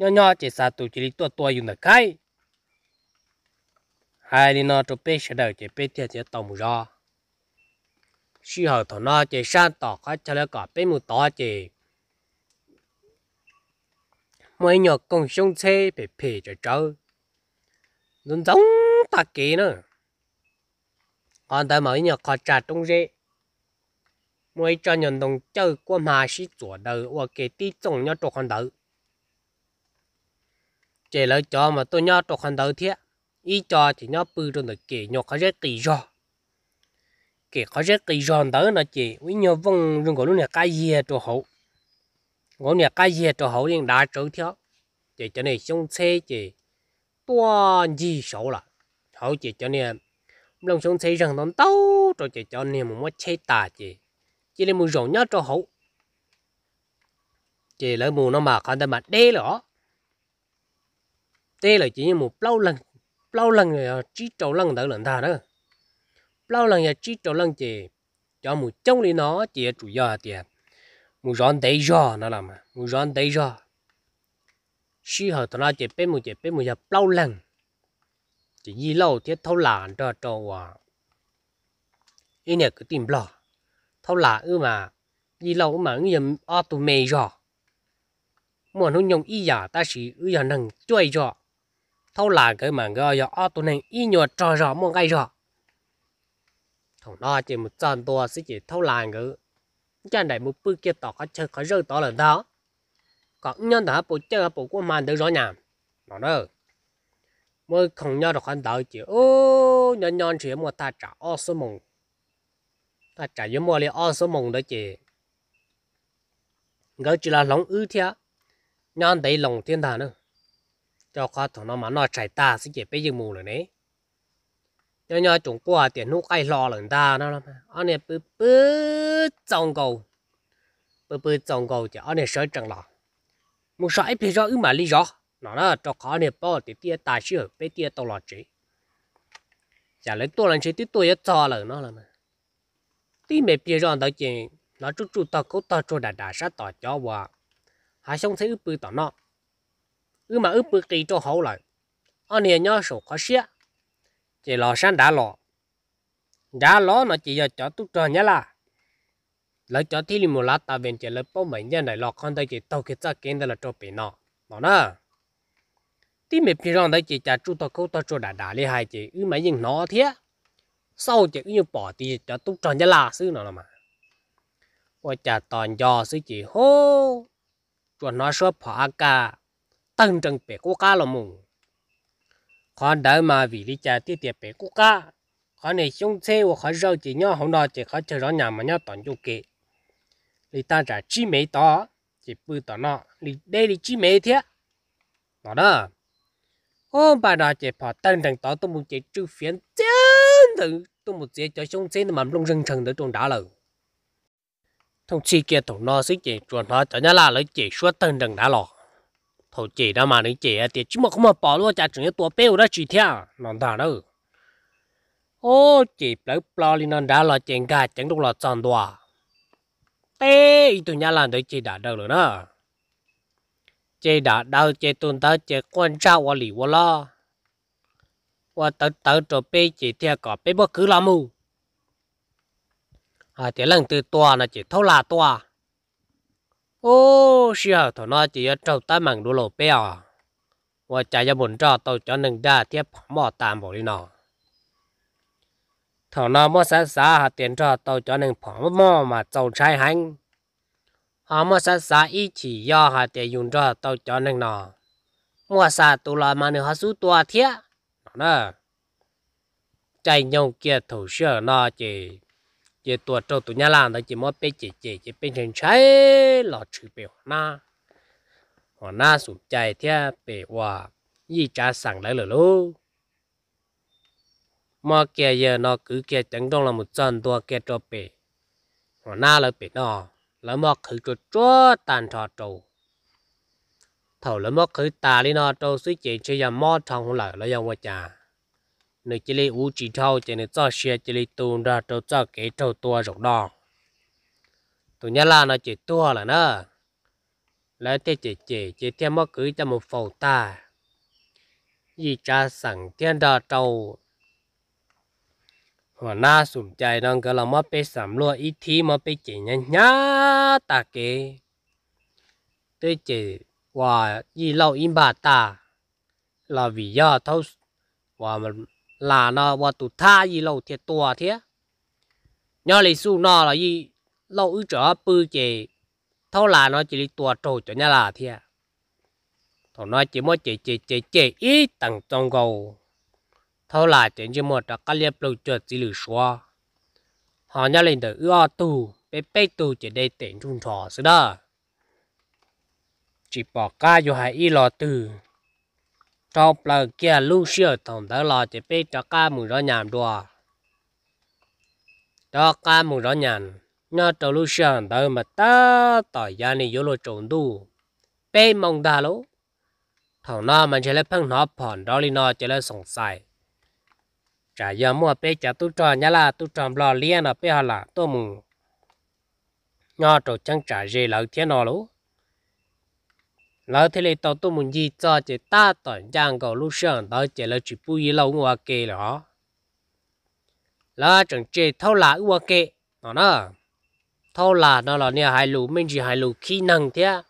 ย่อๆเจ้าสาตุจิลิตัวตัวอยู่หนักไก่ไฮลีนอตัวเป็ดเฉดเจ้าเป็ดเจ้าเจ้าตอมูรอ sư hậu thọ nó chỉ sang tỏ khá cho là cả bên một tỏ chỉ mỗi nhỏ công sông xe bị phê cho cháu luôn giống ta kỹ nữa còn tại mỗi nhỏ khó trả trong rễ mỗi cho nhận đồng chơi qua mà sĩ chùa đầu và kể tí trồng nhau trọc hòn đầu chỉ lấy cho mà tôi nhau trọc hòn đầu thiệt ý cho thì nhau bự trong được kể nhỏ khó dễ tỷ rồi cái có rất cái giòn tới nó chỉ với nhiều vùng rừng của lúc này cái gì cho hậu ngõ này cái gì cho hậu liền đá trâu theo chỉ cho nên sông xe chỉ to gì số là hậu chỉ cho nên lòng sông xe rằng nó tâu cho chỉ cho nên một mất chế tà chỉ chỉ là một rộng nhất cho hậu chỉ lấy mù nó mà còn ta mà đê lỏ đê là chỉ như một lâu lần lâu lần rồi chỉ trâu lần đỡ lần ta đó lâu lần nhà chỉ cho lần chị cho một trong lý nó chị chủ yếu tiền một rón đấy rõ nó làm một rón đấy rõ khi họ tao nói chị bé một chị bé một giờ lâu lần chị đi lâu thiết thâu làn cho cho hòa ý nè cứ tìm lo thâu lạ ư mà y lâu mà ư yếm ở tù mê rõ mà nó nhông y giả ta chỉ ư giờ năng chơi rõ thâu lạ cái mà cái giờ ở tù này y nhọ trò rõ mong cái rõ thằng nó chỉ một trăm tua sẽ chỉ thâu lại ngữ chẳng đại một bữa kia tỏ có chơi có rơi tỏ lần đó còn nhân đã bộ chơi bộ của màn được rõ nhảm nó đó mới không nhớ được anh đợi chỉ ô nhân nhân chỉ một ta trả ô số mùng ta trả giống mua li ô số mùng đó chị ngỡ chỉ là lòng ư thia nhân đấy lòng thiên thần nữa cho khoa thằng nó mà nó chạy ta sẽ chỉ bây giờ mù rồi đấy nhớ nhớ chúng qua tiền nút cây lo lần ta nó lắm anh này bự bự trồng cầu bự bự trồng cầu chứ anh này sợ trồng lò một sợ ít phải rõ ứ mà lý rõ nó đó cho khó này bỏ thì tia tài chứ ở tiền tia tàu lò chỉ chả lấy tôi lần chỉ tí tôi cho lần nó lắm tí mẹ bia rõ đó chuyện nó chút chút tao cố tao cho đà đại sát tao cho hòa hai xong thấy ứ bự tao nó ứ mà ứ bự kỳ cho hậu lại anh này nhớ số khó xía chỉ lò sáng đã lò đã lò nó chỉ giờ cho tút trò nhá là lấy cho tí một lát ta về chỉ lấy bao mấy nhân này lò con đây chỉ tàu cái chắc kiến đây là cho bể nọ nọ nè tí mệt phi rong đây chỉ chả chú tao câu tao cho đá đá li hai chỉ ư mấy nhưng nó thế sau chỉ ư bỏ tí cho tút trò nhá là xứ nó mà ôi chả toàn giò xứ chỉ hô chuẩn nó sớp phá cả tăng trần bể cố cá là mùng còn đỡ mà vì đi cha tiết tiệt bé cũ cả khó này xuống xe và khó rau chỉ nhau không đó chỉ khó chờ rõ nhà mà nhau toàn chú kệ lý ta trả chi mấy to chỉ bự to nọ lì đây lý chi mấy thế nó đó ô bà đó chỉ bỏ tân thằng to tôi muốn chỉ trừ phiền chân thằng tôi muốn chỉ cho xuống xe nó mầm lông rừng thằng đỡ trong đá lử thông chi kia thằng nó sẽ chỉ chuẩn nó cho nhà là lấy chỉ suốt tân thằng đá lò thầu chế đó mà nó à, thì chứ mà không mà bỏ luôn chả chỉ tua bêu đó chỉ theo nó đã đâu ô chế lấy bỏ đi nó đã là chèn gà chẳng đúng là tròn đòa tê tụi nhà làm đấy chế đã đâu rồi đó chế đã đâu chế tuần tới chế quan trao qua lì qua lo qua tới tới rồi bê chế theo có bê bất cứ làm mù à thế lần từ tua là chế thâu là tua โอ้เชียวตอนนั้นจีเจ้าตามังดูโลเปียวว่าใจจะบุญจ้าตัวจ้าหนึ่งได้เทียบหมอตามบอกเลยเนาถ้าน้ามาสักสาหาเตียนจ้าตัวจ้าหนึ่งผอมม้อมาเจ้าชายหันหามาสักสาอีฉี่ยาอหาเตียนยุ่จ้าตัวจ้าหนึ่งเนาะมาสักตัวละมาหนึ่งหาสู้ตัวเทียบนาะใจยงเกียรติเสือเนาจี chỉ tua trâu tụ nhà làm đó chỉ mất bé chỉ chỉ chỉ bên trên trái lọ chữ bèo na họ na sụp chạy theo bè hòa y trả sẵn lại rồi luôn mà kia giờ nó cứ kia chẳng đông là một trận tua kia cho bè họ na lại bè nó là mà khử cho chúa tàn thọ trâu thầu là mà khử tà đi nó trâu suy chỉ chỉ là mót thằng lại là dòng qua chả nơi chỉ lấy u chỉ thâu chỉ nơi cho xe chỉ lấy tuôn ra trâu cho cái trâu tua rộng đỏ tụi nhà là nó chỉ tua là nó lấy thế chỉ chỉ chỉ thêm mất cứ cho một phẩu ta gì cha sẵn thiên đa trâu mà na sủng chạy đang cái là mất bị sắm luo ít thì mà bị chỉ nhá nhá ta cái tôi chỉ hòa gì lâu im bà ta là vì do thâu hòa mình là nó bỏ tụ tha gì lâu thiệt to thế nhớ lịch sử nó là gì lâu ứ trở bự chè thâu là nó chỉ đi tua trâu cho nhà là thế à. thằng nó chỉ mới chè chè chè chè ý tầng trong cầu thâu là chỉ chỉ một đặc cái liệp lâu chợt chỉ lử xóa họ nhớ lên được ưa tù bé bé tù chỉ để tiền trung thọ xí đó chỉ bỏ cái vô hại ý lo từ trong lần kia lưu siêu tổng thở lo chỉ biết cho ca mù rõ nhàn đùa cho ca mù rõ nhàn nhớ cho lưu siêu thở mà ta tỏi gia này vô lô trộn đu bê mong đà lỗ thằng nó mà chỉ lấy phân nó phòn đó li nó chỉ lấy sòng sai trả giờ mua bê trả tu tròn nhá là tu tròn lò liên là bê hà là tôi mù nhớ cho chẳng trả gì lợi thế nó lỗ lỡ thế này tao tôi muốn gì cho chỉ ta tận giang cầu lúc sáng đó chỉ là chỉ bùi lâu ngua kê đó là chẳng chỉ thâu là ngua kê nó nó thâu là nó là nè hai lũ mình chỉ hai lũ kỹ năng thế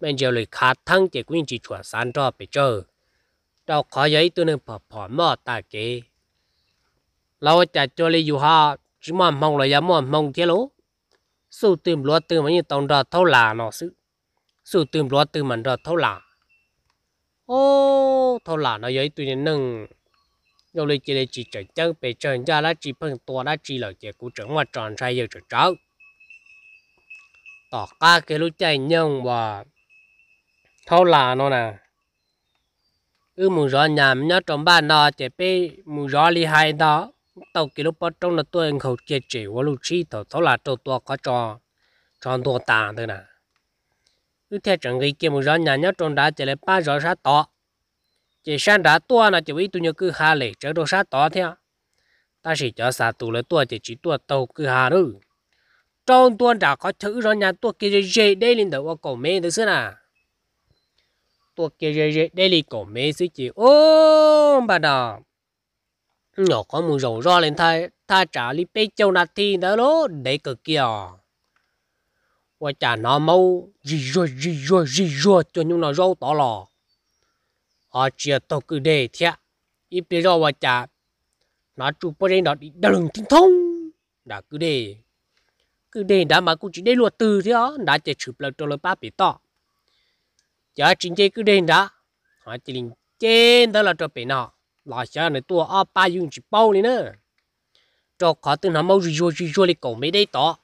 mình chỉ lấy khả thăng chỉ cũng chỉ chuẩn sẵn cho bị chờ đâu khó giấy tôi nên bỏ bỏ mò ta kê lâu chả cho lấy dù ha chỉ mong mong là giá mong mong thế lỗ số tìm lúa tìm mấy tông đó thâu là nó sự sự tìm lo từ mình rồi thâu là, ô thâu là nó giấy tụi nâng rồi lấy chỉ lấy chỉ trở chân bề trần ra là chỉ phân tua là chỉ là chỉ cũng trưởng và tròn sai giờ trở trở tỏ ca cái lúc chạy nhông và thâu là nó nè ư mù gió nhảm nhớ trong ba nó chỉ bê mù gió li hai đó tàu kỷ lúc bắt trong là tôi anh khẩu chia chỉ và lúc chi thầu thâu lạ trâu tua có trò tròn tua tàn thôi nè lúc theo trận gây kia một rõ nhà nhớ tròn đá chỉ là ba rõ sát to chỉ sang đá to là chỉ với tụi nhớ cứ hà lệ trở đồ sát to theo ta chỉ cho xả tụ là tua chỉ chỉ tua tàu cứ hà nữa trong tuần đã có chữ rõ nhà tua kia dễ đây lên đầu cổ mê thứ xưa nà tua kia dễ đây lên cổ mê thứ chỉ ô bà đào nhỏ có một rầu ro lên thay ta trả li bê châu nạt thì đó lố để cực kia và chả nó mâu gì rồi gì rồi gì rồi cho những nó rau tỏ lò ở ờ, chia tàu cứ để thế ít bây giờ và chả nó chụp bơi lên đó đi đào tinh thông đã cứ để cứ để đã mà cũng chỉ để luật từ thế đó đã chỉ chụp lại cho lời ba bị to giờ chính chế cứ để đã họ chỉ linh trên đó là cho bị nọ là sợ người tua ở ba dùng chỉ bao này nữa cho khó từ nó gì rồi gì rồi thì cổ mới đây to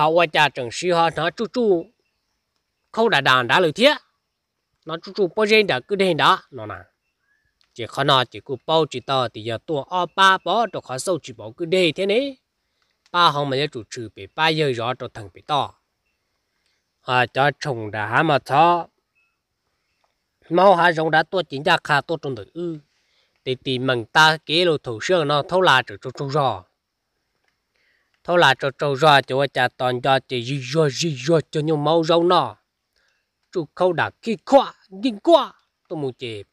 họ qua cha trồng sĩ họ nó chú chú không đã đàn đã lời thiết nó chú chú bao giờ cứ đến đó nó nè chỉ khó nó chỉ cứ bao chỉ to thì giờ tua o ba bó đồ khó sâu chỉ bỏ cứ đi thế này ba hôm mà giờ chú trừ bị ba giờ rõ cho thằng bị to à cho trồng đã mà cho mau há rong đã tua chính ra khá tua trong đời ư thì tìm mình ta kế lô thổ sương nó thâu là trở trong trong rõ thôi là trâu trâu ra cho cha toàn cho chỉ gì rồi gì rồi cho nhiều máu rau nọ chú khâu đã kỳ quá nhìn qua tôi muốn chỉ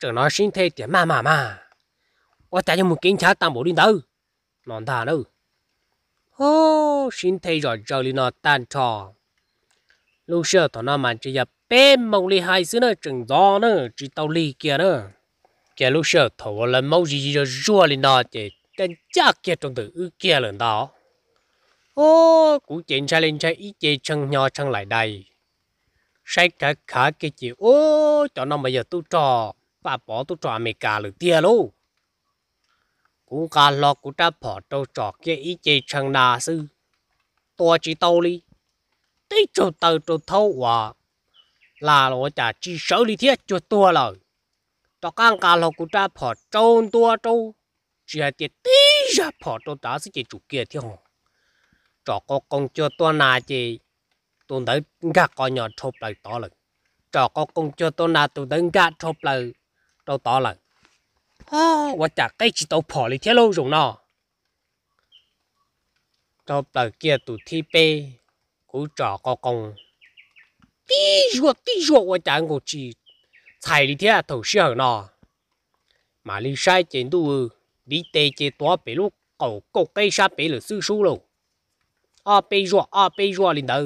cho nó sinh thế thì mà mà mà tôi chạy cho một kiến trả tam bộ đi đâu nón thà đâu ô sinh thế rồi rồi đi nó tan trò lúc xưa thằng nó mà chỉ nhập bé mong li hai xứ nữa chừng gió nữa chỉ tàu li kia nữa kia lúc xưa thằng nó lấy máu gì rồi rùa lên nó chỉ tên chắc kia trong từ kia lần đó ô cũng chuyện ra lên trái ý chê chân nho chân lại đây sai cả khá cái chị ô cho nó bây giờ tôi trò và bỏ tôi trò mày cả lửa tia luôn cũng cả lo của ta bỏ trâu trò kia ý chê chân nà sư tôi chỉ tao đi tí chỗ tàu chỗ thâu hòa là lo chả chỉ sợ đi thiết cho tua rồi cho càng cả lo của ta bỏ trâu tua trâu chỉ là tiệt tí ra bỏ trâu đá sẽ chỉ chủ kia thì hông trọ có công cho tôi nà chị tôi tới gạt con nhỏ chụp lại to lần trọ có công cho tôi nà tôi tới gạt chụp lại đâu to lần à và chả cái chỉ tàu bỏ đi theo lâu rồi nọ chụp lại kia tụi thi bê cú trọ có công tí ruột tí ruột và chả ngồi chỉ thầy đi theo à, thầu sư nọ mà đi sai chuyện tôi đi tê chế tóa bể lúc cầu cột cây sa bể là sư su luôn à bây giờ à bây giờ lên đó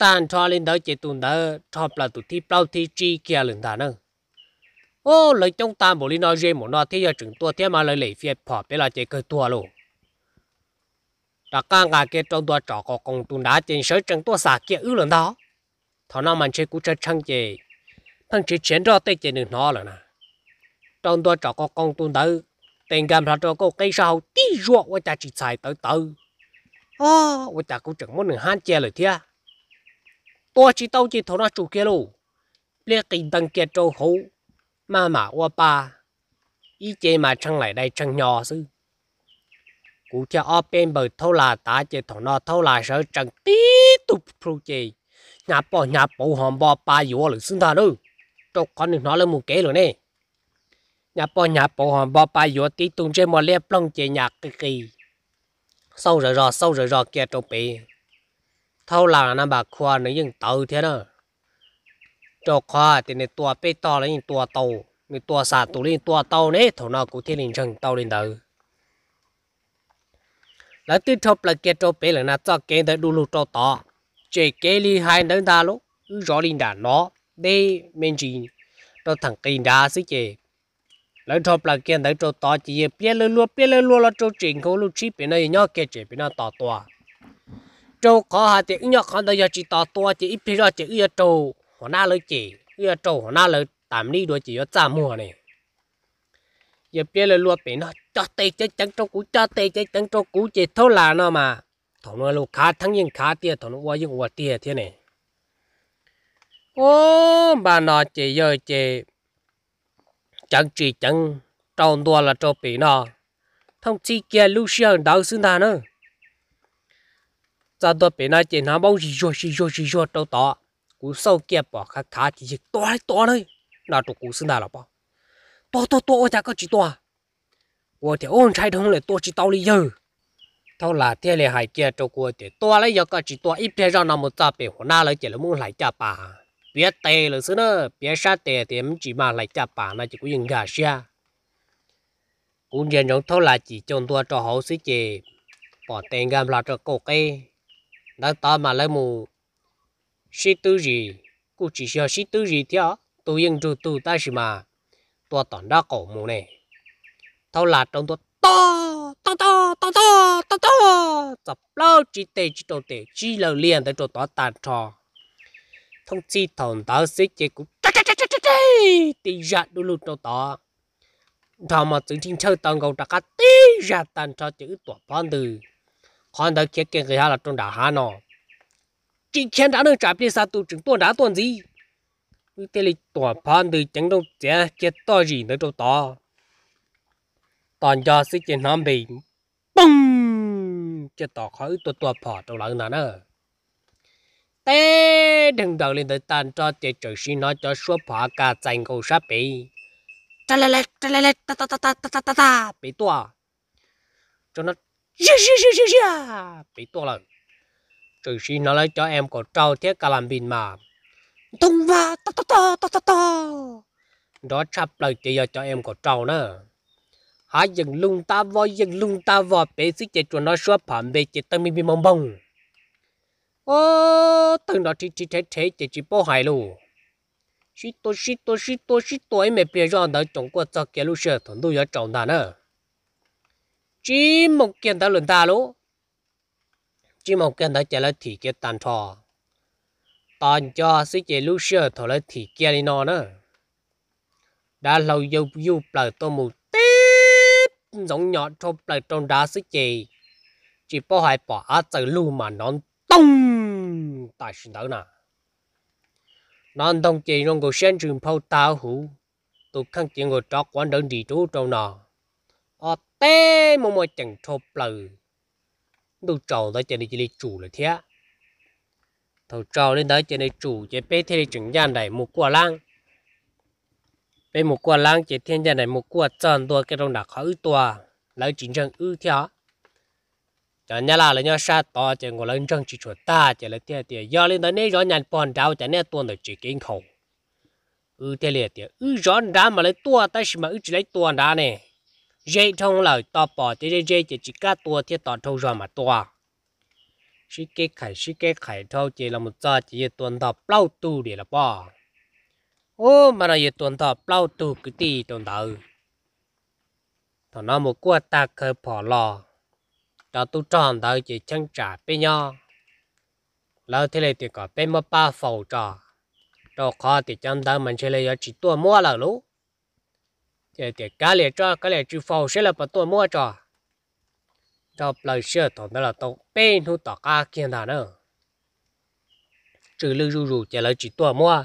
tan cho lên đó chỉ tụi đó cho là tụi thi bao thi chi kia lên đó nữa ô lời trong ta bố lên nói gì một nói thì giờ chúng tôi thêm mà lời lấy phiền phò bây là chỉ cơ tua luôn đặc ca ngà kia trong tua trọ có công tụi đá trên sới trong tôi xả kia ư lên đó thọ nào mình chơi cú chơi chăng gì thằng chỉ chiến cho tây chỉ được nó rồi nè trong tua trọ có công tụi đó tiền gam là cho cô cây sao tí ruộng qua ta chỉ xài tới tới ô ờ, ôi ta cũng chẳng muốn được han chè thia ô chỉ tao chỉ thấu nó chủ kia luôn lẽ cái đằng kia trâu hấu mà mà ô ba ý chế mà trăng lại đây trăng nhỏ sư cụ cha ở bên bờ thâu là ta chế thằng nó thâu là sợ trăng tí tục phu chế nhà bỏ nhà bộ hòm bò ba yếu lực xưng ta luôn. trâu con được nó lên một kế rồi nè nhà bỏ nhà bộ hòm bò ba yếu tí tung chơi mò lép lông chơi nhà cái kỳ sâu rồi rồi sâu rồi rồi kia trâu bị thâu là nó bà khoa nó nhưng tàu thế đó cho khoa thì này tua bê to là những tua tàu mình tua xả tù lên tua tàu nè thổ nó cũng thiên linh chân tàu lên đầu là tiếp tục là kia trâu bị là nó cho kia tới đu lù trâu to chỉ kia li hai đến ta lúc rõ lên đã nó để mình chỉ cho thằng kia đã xí chế lỡ thọ là kia đấy trâu to chỉ biết lừa lừa biết lừa lừa là trâu chính khâu lúa chỉ biết này nhóc kia chỉ biết này tao to trâu khó hạt tiếng nhóc khó đây giờ chỉ tao to chỉ ít phía ra chỉ ít trâu họ na lỡ chỉ ít trâu họ na lỡ tạm đi đôi chỉ có giảm mua này giờ biết lừa lúa bên nó cho tê chết trắng trâu cú cho tê chết trắng trâu cú chỉ thâu là nó mà thằng nó lừa khá thằng yên khá tiệt thằng nó qua yên qua tiệt thế này ô bà nó chỉ giờ chỉ chẳng chỉ chẳng trong đó là cho bị nó thông chi kia lưu xuyên đào xương ta nữa ra đó bị nó chỉ nó bông gì rồi gì rồi gì rồi đâu đó cú sâu kia bỏ khá khá thì chỉ to đấy to đấy là tụ cú xương ta là bao to to to chả có chỉ to của thì ôn trai thông lại to chỉ to lý giờ thâu là thế này hai kia cho của thì to lấy giờ có chỉ to ít thế ra nằm một tập bị hồn na lấy chỉ là muốn lại chả bà 别带了是呢，别啥带点只嘛来家把那就个应该是啊。cũng nhận giống thâu là chỉ trồng tua cho hậu sĩ chị bỏ tiền gam là cho cổ cây đã ta mà lấy mù sĩ tư gì cụ chỉ sợ sĩ tư gì theo tôi yên chú tu ta gì mà tua tỏn đã cổ mù này thâu là trồng to to to to to to tập lâu chỉ tê chỉ đầu tê chỉ lâu liền tới chỗ tỏ tàn trò thông chi thòn tao xí chế cũng chá chá chá chá chá chá ra đu lụt nó tỏ thọ mà tự tin chơi tao ngầu đặc tí ra tàn cho chữ tỏa bán từ còn đó kia kia người ha là trong đảo hà nọ chỉ khen đã được trả tiền sao tụ chứng tôi đã tuần gì cứ thế là tỏa bán từ chẳng đâu chả kia to gì nữa đâu to toàn do xí chế nam bình bùng chế tỏ khỏi tụ tỏa phỏ trong làng nào nữa tế đừng đầu lên tới tàn cho chế trời xin nó cho số phá cả dành cầu sát bị ta lê lê ta lê lê ta ta ta ta ta ta ta ta bị tua cho nó ya ya ya ya ya bị tua rồi trời xin nó lấy cho em có trâu thiết cả làm bình mà tung va ta ta ta ta ta ta đó chắp lời chị giờ cho em có trâu nữa hãy dừng lung ta vò dừng lung ta vò bé xích chạy chuồn nó xóa phạm về chị tâm mi mi mong bông ô từng đó chỉ chỉ thấy thấy chỉ chỉ bỏ hại luôn chỉ tôi chỉ tôi chỉ tôi chỉ tôi mẹ bây giờ đã trồng qua cho cái lúa sơ thằng tôi đã trồng đàn nữa chỉ một kiện đã lần ta luôn chỉ một kiện đã chạy lại thì cái tàn thò tàn cho sĩ chạy lũ sơ thằng lại thì kia đi nó nữa đã lâu dâu yêu bờ tôi một tép giống nhỏ trong bờ trong đá sĩ chạy chỉ bỏ hại bỏ á từ lu mà nón 咚，大石头呐。nên thông chỉ nó ngồi xem trường phao tao hủ tôi khăn chỉ ngồi trọt quán đơn đi trú trâu nọ ở ờ, tê mà mà chẳng thộp lừ tôi trầu tới trên đi chỉ đi chủ là thế thầu trầu lên tới trên đi chủ chỉ bé thế đi chừng gian này một quả lang bé một quả lang chỉ thiên gian này một quả tròn tua cái rong đã khó ư tua lấy chính chân ư thế cho nhà là là nhà sa to cho ngồi lên trăng chỉ chuột ta chỉ là tiệt tiền do lên tới nay rõ nhàn bòn đào cho nên tuôn được chỉ kinh khủng ư tiền liền tiền ừ, ừ rõ đá mà lấy tua ta chỉ mà ư ừ chỉ lấy tua đá nè, dây thông là to bò cho dây dây chỉ cá tua thì to thâu rồi mà tua chỉ cái khải chỉ cái khải thâu chỉ là một giờ chỉ tuần thọ bao tu để là bò ô mà nó giờ tuần thọ bao tu cái gì tuần thọ thằng nó một quạt ta khơi bỏ lò đó tu tròn đó chỉ chân trả bé nhau lâu thế này thì có bé mất ba phẩu trò đồ khó thì chân đó mình sẽ lấy chỉ tua mua là lú thì thì cái này cho cái này chỉ phẩu sẽ là bắt tua mua trò cho lời sửa tổng đó là tổng bên thu tỏ cá kia đó nữa trừ lưu rù rù chỉ lấy chỉ tua mua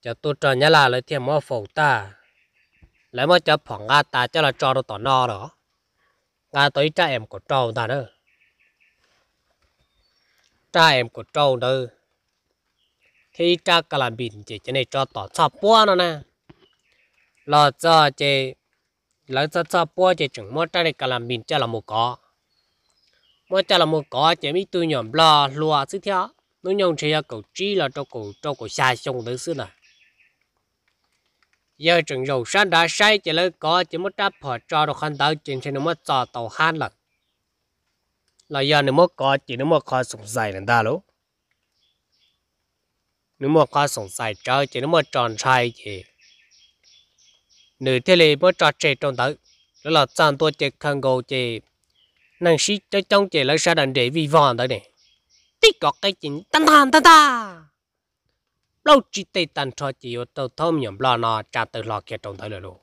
cho tôi trò nhá là lấy thêm mua phẩu ta lấy mua cho phỏng ga ta cho là trò đồ tỏ no đó ngà tới cha em có trâu ta đó cha em có trâu đó khi cha cả là bình chỉ cho này cho tỏ sập búa nó nè lo cho chị lỡ cho sập búa chị chừng mua cha này cả là bình cha là một có mua cha là một có chị mới tôi nhầm lo lùa xí theo nó nhông chơi cầu chi là cho cầu cho cầu xa sông tới xưa nè giờ trường dầu sáng đã say chỉ lấy có chỉ mất đáp phở cho được khăn đau chuyện trên nó mất trò tàu han lận là giờ nếu mất có chỉ nếu mất khó sủng dày là ta luôn, nếu mất khó sủng dày cho chỉ nếu mất tròn sai chỉ, nửa thế này mất trò trẻ trong tới đó là chàng tôi chỉ khăn gầu chỉ năng sĩ cho trong chỉ lấy sa đàn để vi vòn tới này tích có cái chuyện tan tan tan tan เราจิตใจตันทอจิโอตัวทอมยมปลานาจัดตัวหลอกแกตรงเธ่เลยลูก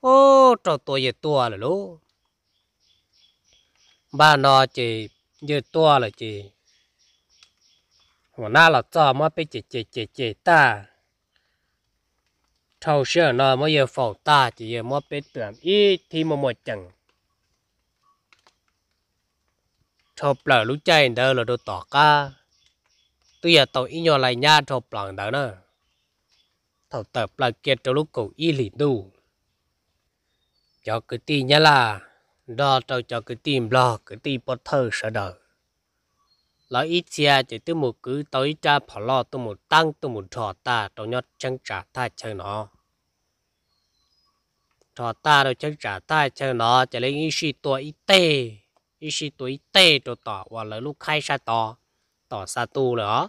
โอ้ตัวเยตัวเลยลูกบ้านนาจีเยตัวเลยจีหัวหน้าเราจอมาไปจีจีจีจีตาเท่าเชื่อนาไม่เยอฝ่าตาจีเยอมาไปเตือนอีทีมมัวจังเท่าเปล่ารู้ใจเดินเราดนต่อกา tôi giờ tàu ít nhỏ lại nha cho bằng đó nè tàu tập là kiệt cho lúc cậu ít lì đủ cho cái tì nhá là đó cho cho cái tìm lo cái tì bớt thơ sợ đời lo ít xe chỉ tôi một cứ tối cha phò lo tôi một tăng tôi một trò ta tôi nhớ chẳng trả ta chẳng nó trò ta đâu chẳng trả ta chẳng nó chỉ lấy ít xì tuổi ít tê ít xì tuổi tê cho tỏ và lấy lúc khai sa tỏ tỏ sa tu nữa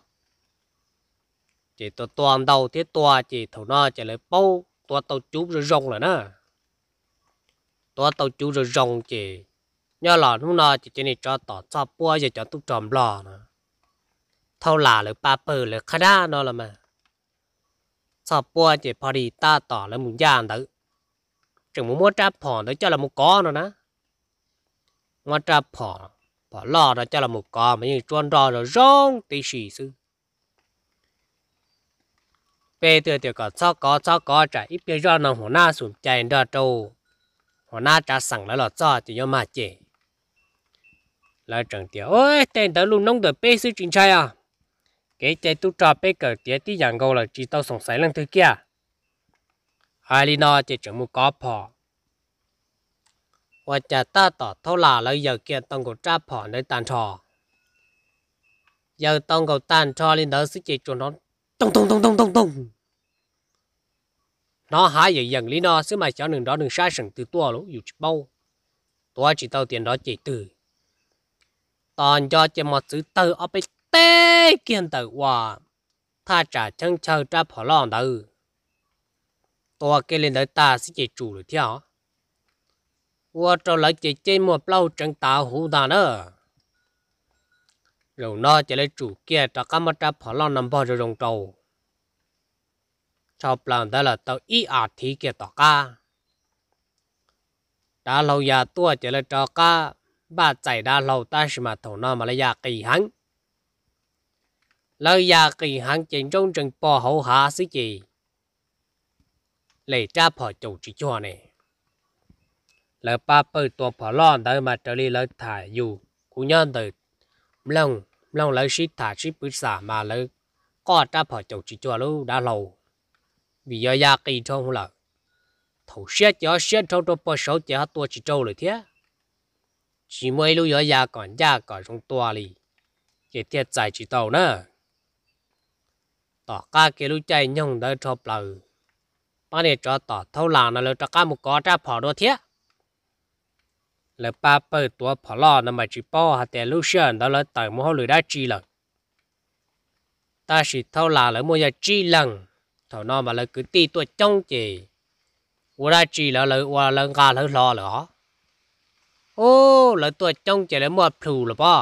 chỉ tôi toàn đầu thế toa chỉ thầu nó chỉ lấy bao toa tàu chú rồi rong là nó toa tàu chú rồi rong chỉ nhớ là lúc nào chỉ chỉ này cho tỏ cho bua giờ cho tôi tròn lò nữa thâu là lấy ba bờ lấy khá đa nó là mà cho bua ta tỏ lấy muốn giàn đấy chừng muốn mua trà phòn đấy cho là một có nó nè mua trà phòn bỏ lò đó cho là một có mà như tròn rò rồi rong tí xì xứ bây giờ thì có cho có cho có trả ít bây giờ nó hồ na sụp chạy đó đâu hồ na trả sẵn lại lọt cho thì nhau mà chị lại chẳng tiếc ôi tên đó luôn nông được bê sư chính trai à cái chạy tu trò bê cờ tiếc tí dạng gầu là chỉ tao sống sái lần thứ kia hai lý nó chỉ chẳng muốn có phò và cha ta tỏ thâu là lấy giờ kiện tông cổ cha phò nơi tàn trò giờ tông cổ tàn trò lên đó sư chỉ cho nó tông tông tông tông tông tông nó há dậy dần lý nó xứ mà cháu đường đó đường sai sừng từ tua lũ dù bao tua chỉ tao tiền đó chỉ từ toàn cho chỉ một chữ từ ở bên tê kiên tử hòa tha trả chân chờ ra phỏ lon đó tua kia lên tới ta sẽ chỉ chủ được theo ua cho lấy chỉ chơi một lâu chân tao hữu đàn nữa rồi nó chỉ lấy chủ kia cho các mắt cha phá lo nằm bao rồi rồng trầu sau làm đó là tàu ý à thì kia tỏ ca đã lâu già tua chỉ lấy cho ca ba chạy đã lâu ta sẽ mà thổ nó mà lấy già kỳ hắn lời già kỳ hắn chính trong trường bò hậu hạ xứ gì lấy cha phở chủ chỉ cho này lời ba bơi tua phở lo tới mà trở đi lời thả dù cũng nhân từ lòng lòng lấy shit thả shit bứt xả mà lấy có ta phải chầu chỉ cho lâu đã lâu vì giờ ya kỳ trong là thầu xét cho xét trong trong bao số chỉ hát tua chỉ trâu rồi thế chỉ mới lúc giờ ya còn ya còn trong tua đi chỉ thiệt giải chỉ tàu nữa tỏ ca kia lúc chạy nhông đỡ cho lời ban nhiêu cho tỏ thâu là nó lấy cho ca một có ra bỏ đồ thiết ล้ป้าเปิดตัวพอลอนมาจีโป้ฮหาแต่ลูเชน่อแเลยต่อยมัวหรืได้จีหลังตาสิเท่าลาเลยมัวยาจีหลังเท่านอมาเลยคือตีตัวจ้องจีว่าได้จีแล้วเลยว่าเลยกาเลยรอเหรอโอ้แล้วตัวจ้องจีแล้วมัวพลูหรือป้อ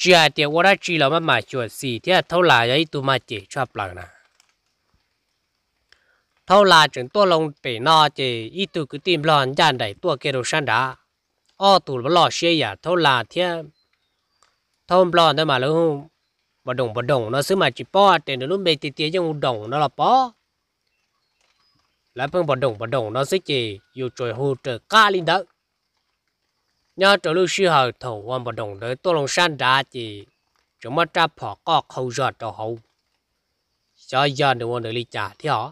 จีอเดียวว่าได้จีแล้วมันมายชวนสี่เที่เท่าลาใหญ่ตัวมาจีชอบหลังนะ thâu là chúng tôi lòng bể nọ chỉ ít tụ cứ tìm lòn dàn đầy tua kêu đồ đá đá o tụ lò xe giả thâu là thế thâu lòn thôi mà lâu không bà đồng bà đồng nó xứ mà chỉ po tiền nó lúc bề tì tía trong đồng nó là po lại phương bà đồng bà đồng nó sẽ chỉ dù trời hồ trời ca linh đất nhớ trở lưu sư hờ thầu hoàn bà đồng tới tôi lòng san đá chỉ chúng mất ra phỏ có khâu giọt cho hậu cho giờ được hoàn được lý trả thế hả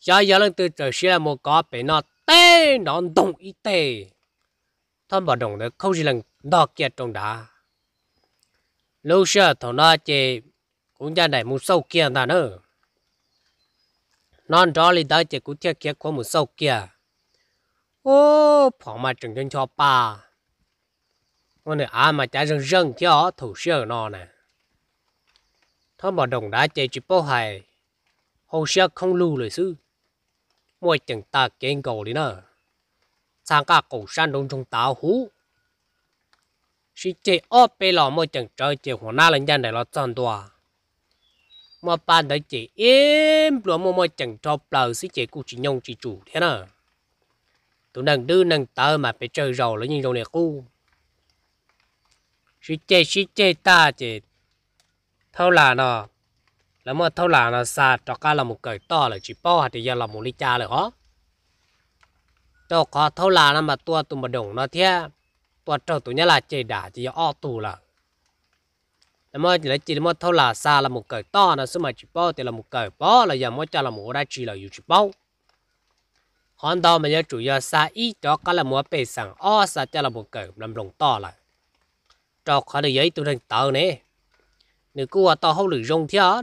giờ giờ lần từ trời xí là một có bé nó tê nó đồng y tê thằng bà đồng được không gì lần đo kia trong đá lâu xưa thằng nó chê cũng ra này một sâu kia ta nữa non đó lên tới chê cũng theo kia có một sâu kia ô phòng mà trừng trên cho ba, con này à mà trái rừng rừng theo thủ xưa nó nè thằng bà đồng đã chê chỉ bao hài hồ sơ không lưu lời sư mỗi chừng ta kiến cầu đi nè sang cả cổ san đông trong táo hú sĩ chế ở bề lò mỗi chừng trời chế หัวหน้า lên dân để lo chăn đùa mà ban đấy chế im lo mỗi mỗi chừng cho bờ sĩ chế cụ chỉ nhông chỉ chủ thế nè tụi nàng đưa nàng tơ mà phải chơi rồi lấy những dòng này cu sĩ chế sĩ chế ta chế thâu là nè. แล้วเมื่อเท่าไหร่นะซาจอกาเราหมกเกิดต่อเลยจีป้อหัดยาเราหมกลิจาเลยฮะจอกเท่าไหร่นะมาตัวตุ่มบดงเนาะเทียตัวเจ้าตัวเนี้ยละเจด่าจีอ้อตูละแล้วเมื่อเลยจีเมื่อเท่าไหร่ซาเราหมกเกิดต่อนะสมัยจีป้อแต่เราหมกเกิดป้อเราอย่ามั่วใจเราหมกได้จีเราอยู่จีป้อฮอนดอมันจะจุยซาอีจอกาเราหมกไปสั่งอ้อซาจะเราหมกเกิดลำลงต่อละจอกเขาเลยยัยตัวเร่งเตอเนี่ยนึกว่าต่อเขาหรือรงเทียน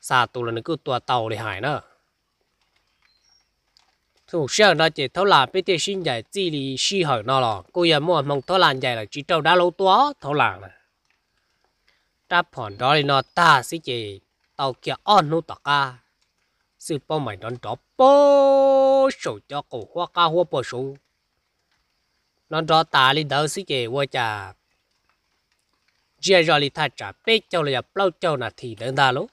xà tù là nó cứ tua tàu để hải nữa thủ sơ nó chỉ thâu làm biết tiêu sinh giải chi lì si hỏi nó lò cô giờ mua mong thâu làm giải là chỉ trâu đã lâu tua thâu làm này ta phòn đó thì nó ta sẽ chỉ tàu kia on nó tạc ca sự bao mày đón đó bố sổ cho cổ hoa ca hoa bò sổ nó đó ta đi đâu sẽ chỉ qua trà, giờ rồi thì thay trà, bây giờ là giờ lâu châu là thì đơn ta luôn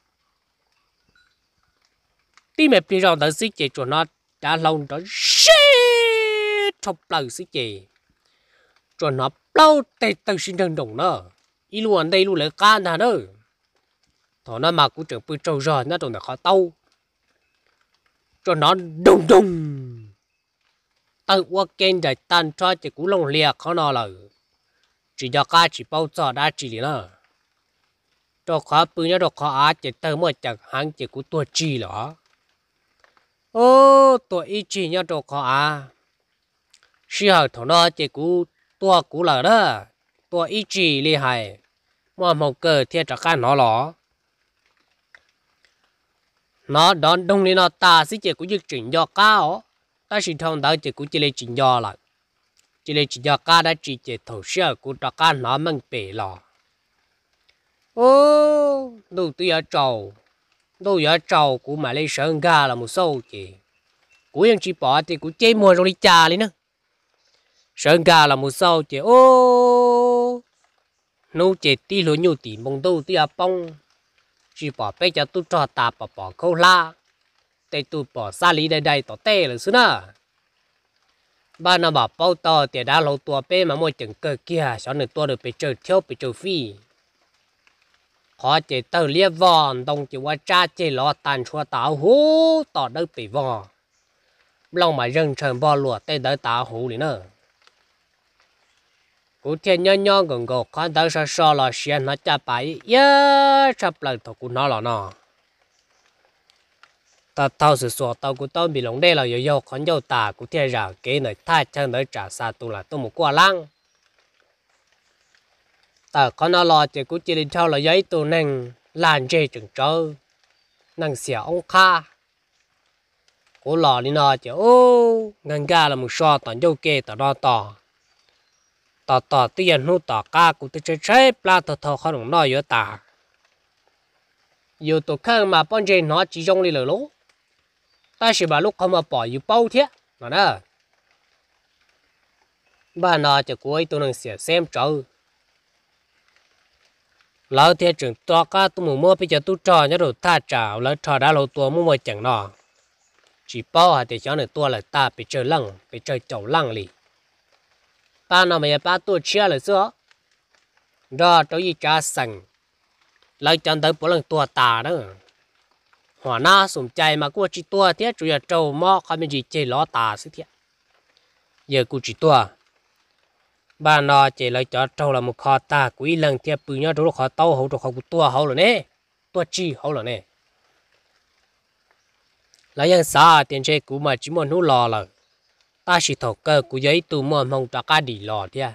tí mẹ bị rong tới xí chị cho nó đã lâu đó xí thọc lâu xí chị cho nó lâu tê tao xin đơn đồng nữa ý luôn đây luôn lại can hà nữa thọ nó mà cũng trở bị trâu rồi nó đồng là khó tâu cho nó đông đông tao qua kênh để tan cho chị cũng lòng lìa khó nó là chỉ cho cá chỉ bao giờ đã chỉ nữa cho khó bự nhá cho khó á chỉ tao mới chẳng hàng chỉ cũng tua chi nữa ô tuổi ít chỉ nhau trò khó à sư học thằng nó chỉ cú tua cú là đó tua ít chỉ li hài mà một cờ thiên trả can nó lỏ nó đón đông lên nó ta sẽ chỉ cú dịch chuyển do cao ta xin thằng đó chỉ cú chỉ lấy chuyển do lại chỉ lấy chuyển do cao đã chỉ chỉ thầu sư cú trả can nó mang bể lỏ ô đầu tư ở trầu đâu giờ trầu của mà lấy sơn ga là một sâu chị của yên chỉ bỏ thì của chế mua rồi đi trà đi nữa sơn ga là một sâu chị ô nấu chị tí lúa nhiều tí mông đâu tí à bông chỉ bỏ bây giờ tôi cho ta bỏ bỏ câu la để tôi bỏ xa lý đây đây tỏ tê là xứ nè ba nó bảo bao to thì đã lâu tua bé mà môi chừng cơ kia cho nên tua được bị chơi thiếu bị chơi phi họ chỉ tờ lia vòn đồng chỉ qua cha chỉ lo tàn chua táo hú tỏ đỡ bị vò lòng mà rừng trần bò lụa tê đỡ táo hú đi nữa cú thiên nhon nhon gần gò con đỡ sơ sơ là xiên nó cha bảy yớ chập lần thọ cú nó là nó ta tao sự sọ tao cú tao bị lỏng đây là yo yo con yo ta cú thiên rào kế nơi thay chân nơi trả xa tu là tu một quả lăng tờ có nó lo thì cũng chỉ đi theo là giấy tù nâng làn chê chừng trâu nâng xẻ ông kha cố lo đi nó chứ ô ngang ga là một so tận dâu kê tòn đo tò tò tò tự nhiên hú tò ca cũng tự chơi chơi pla tò tò khó đồng nói yếu tà yếu tù khăn mà bọn chê nó chỉ trong đi lời lỗ ta chỉ bà lúc không mà bỏ yếu bao thế nó đó bà nó chứ cuối tụi nâng xẻ xem trâu lão thì trưởng to cá tụi mù mua bây giờ tụi trò nhớ rồi ta trả lão trò đã lâu tua mua chẳng nọ chỉ bao hà thì cho nữa tua là ta bị chơi lăng bị chơi chầu lăng lì ba năm mày ba tua chia là xưa đó tôi gì cha sành lão chẳng tới bốn lần tua ta nữa hỏa na sùng chay mà cua chỉ tua thế chủ yếu trâu mò không biết gì chơi ló ta sự thiệt giờ cua chỉ tua bà nó chỉ lấy cho trâu là một kho ta quý lần theo bự nhớ trâu kho tàu hậu trâu kho tua hậu rồi nè tua chi hậu rồi nè lấy dân xa tiền chơi cũ mà chỉ muốn hú lò là ta chỉ thầu cơ của giấy tù mòn mong ta cá đi lò thia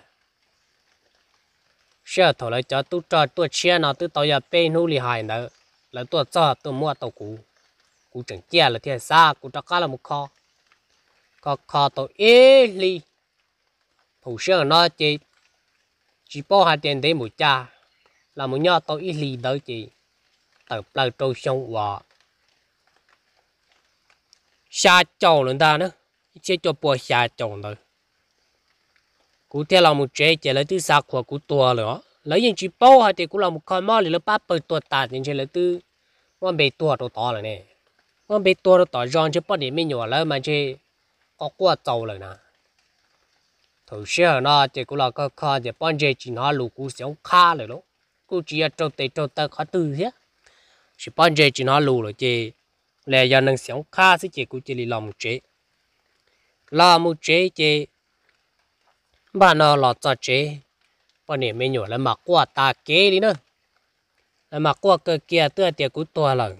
xe thầu lấy cho tu cho tua chia nó tu tàu giờ bên hú lì hài nữa lấy tua cho tu mua tàu cũ cú chẳng kia là thiên xa cũ ta cá là một kho kho kho tàu ế li hồ sơ nó chỉ chỉ bỏ hai tiền để một cha là một nhà tôi ít lì đỡ chị tập là trâu sông hòa xa chồng luôn ta nữa chỉ cho bỏ xa chồng thôi. cụ thể là một trẻ trẻ lấy thứ xa của cụ tua nữa lấy những chỉ bỏ hai tiền cũng là một con mò lấy ba bờ tua ta những chỉ lấy thứ con bé tua đồ to rồi nè con bé tua đồ to giòn chứ bao để mình nhỏ lỡ mà chỉ có quá trâu rồi nè thầu xe nó chỉ cũng là cái kho để bán chỉ chỉ nó lù cú sống kha rồi đó cú chỉ ở trong tay trong tay khó tư thế chỉ bán chỉ chỉ nó lù rồi chỉ là do năng sống kha sẽ chỉ cú chỉ làm chế làm một chế chỉ bà nào là cho chế bà này mới nhổ là mà qua ta kế đi nữa là mà qua cơ kia tựa tiền cú to lần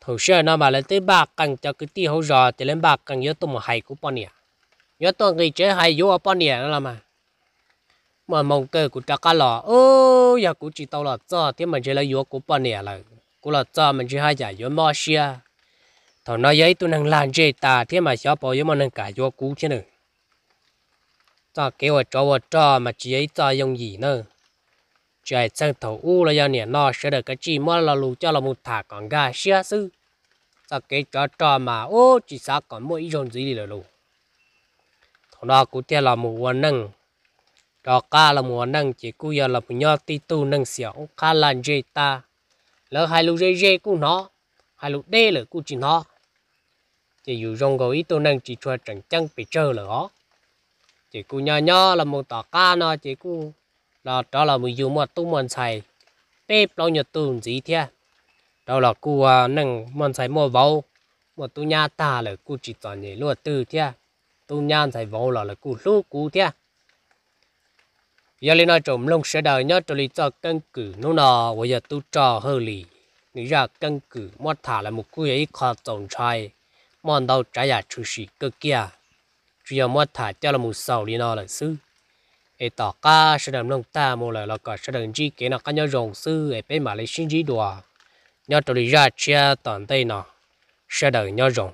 thầu xe nó mà lên tới ba cần cho cái tiêu hậu giờ thì lên ba cần nhớ tôi một hay cú bà này nhớ tôi người chế hay vô bao nhiêu là mà mà mong cơ của cha cá lò ô giờ cũng chỉ tao là cho thế mình chỉ là vô của bao nhiêu là cũng là cho mình chỉ hai giải vô mò xia thằng nói giấy tôi năng làm gì ta thế mà xóa bỏ vô mà năng cả vô cũ chứ nữa cho kêu cho vợ cho mà chỉ ấy cho dùng gì nữa chỉ ai sang thầu u là do niệm nó sẽ được cái chi mà là lù cho là một thả còn gà xia sư cho cái cho cho mà ô chỉ sao còn mỗi dùng gì là lù đó cũng tiếc là một vấn năng đó cá là một vấn năng chỉ cú giờ là một nhau tí tu năng xỉu cá là dê ta lỡ hai lũ dê dê cú nó hai lũ đê là cú chỉ nó chỉ dù rong gấu ít tu năng chỉ cho chẳng chăng bị trơ là đó chỉ cú nhỏ nhỏ là một tỏ ca nó chỉ cú là đó là một dù một tu một xài bếp lâu nhật tu gì thế đó là cô à, nâng một xài mua vào một tu nhà ta là cú chỉ toàn nhảy lúa tư thế tu nhan thầy vô là là cú lú cú thế giờ lên nói trộm lông sẽ đời nhớ cho lý cho căn cứ nó nọ bây giờ tu trò hơi lì nghĩ ra căn cứ mất thả là một cú ấy khó tổng trai mòn đầu trái giả trừ sĩ cơ kia chỉ giờ mất thả cho là một sầu đi nọ là sư ê tỏ ca sẽ đời lông ta một là là cả sẽ đời chi kế nào cá nhau rồng sư ê bé mà lấy sinh gì đùa nhớ cho lý ra chia toàn tây nọ sẽ đời nhau rồng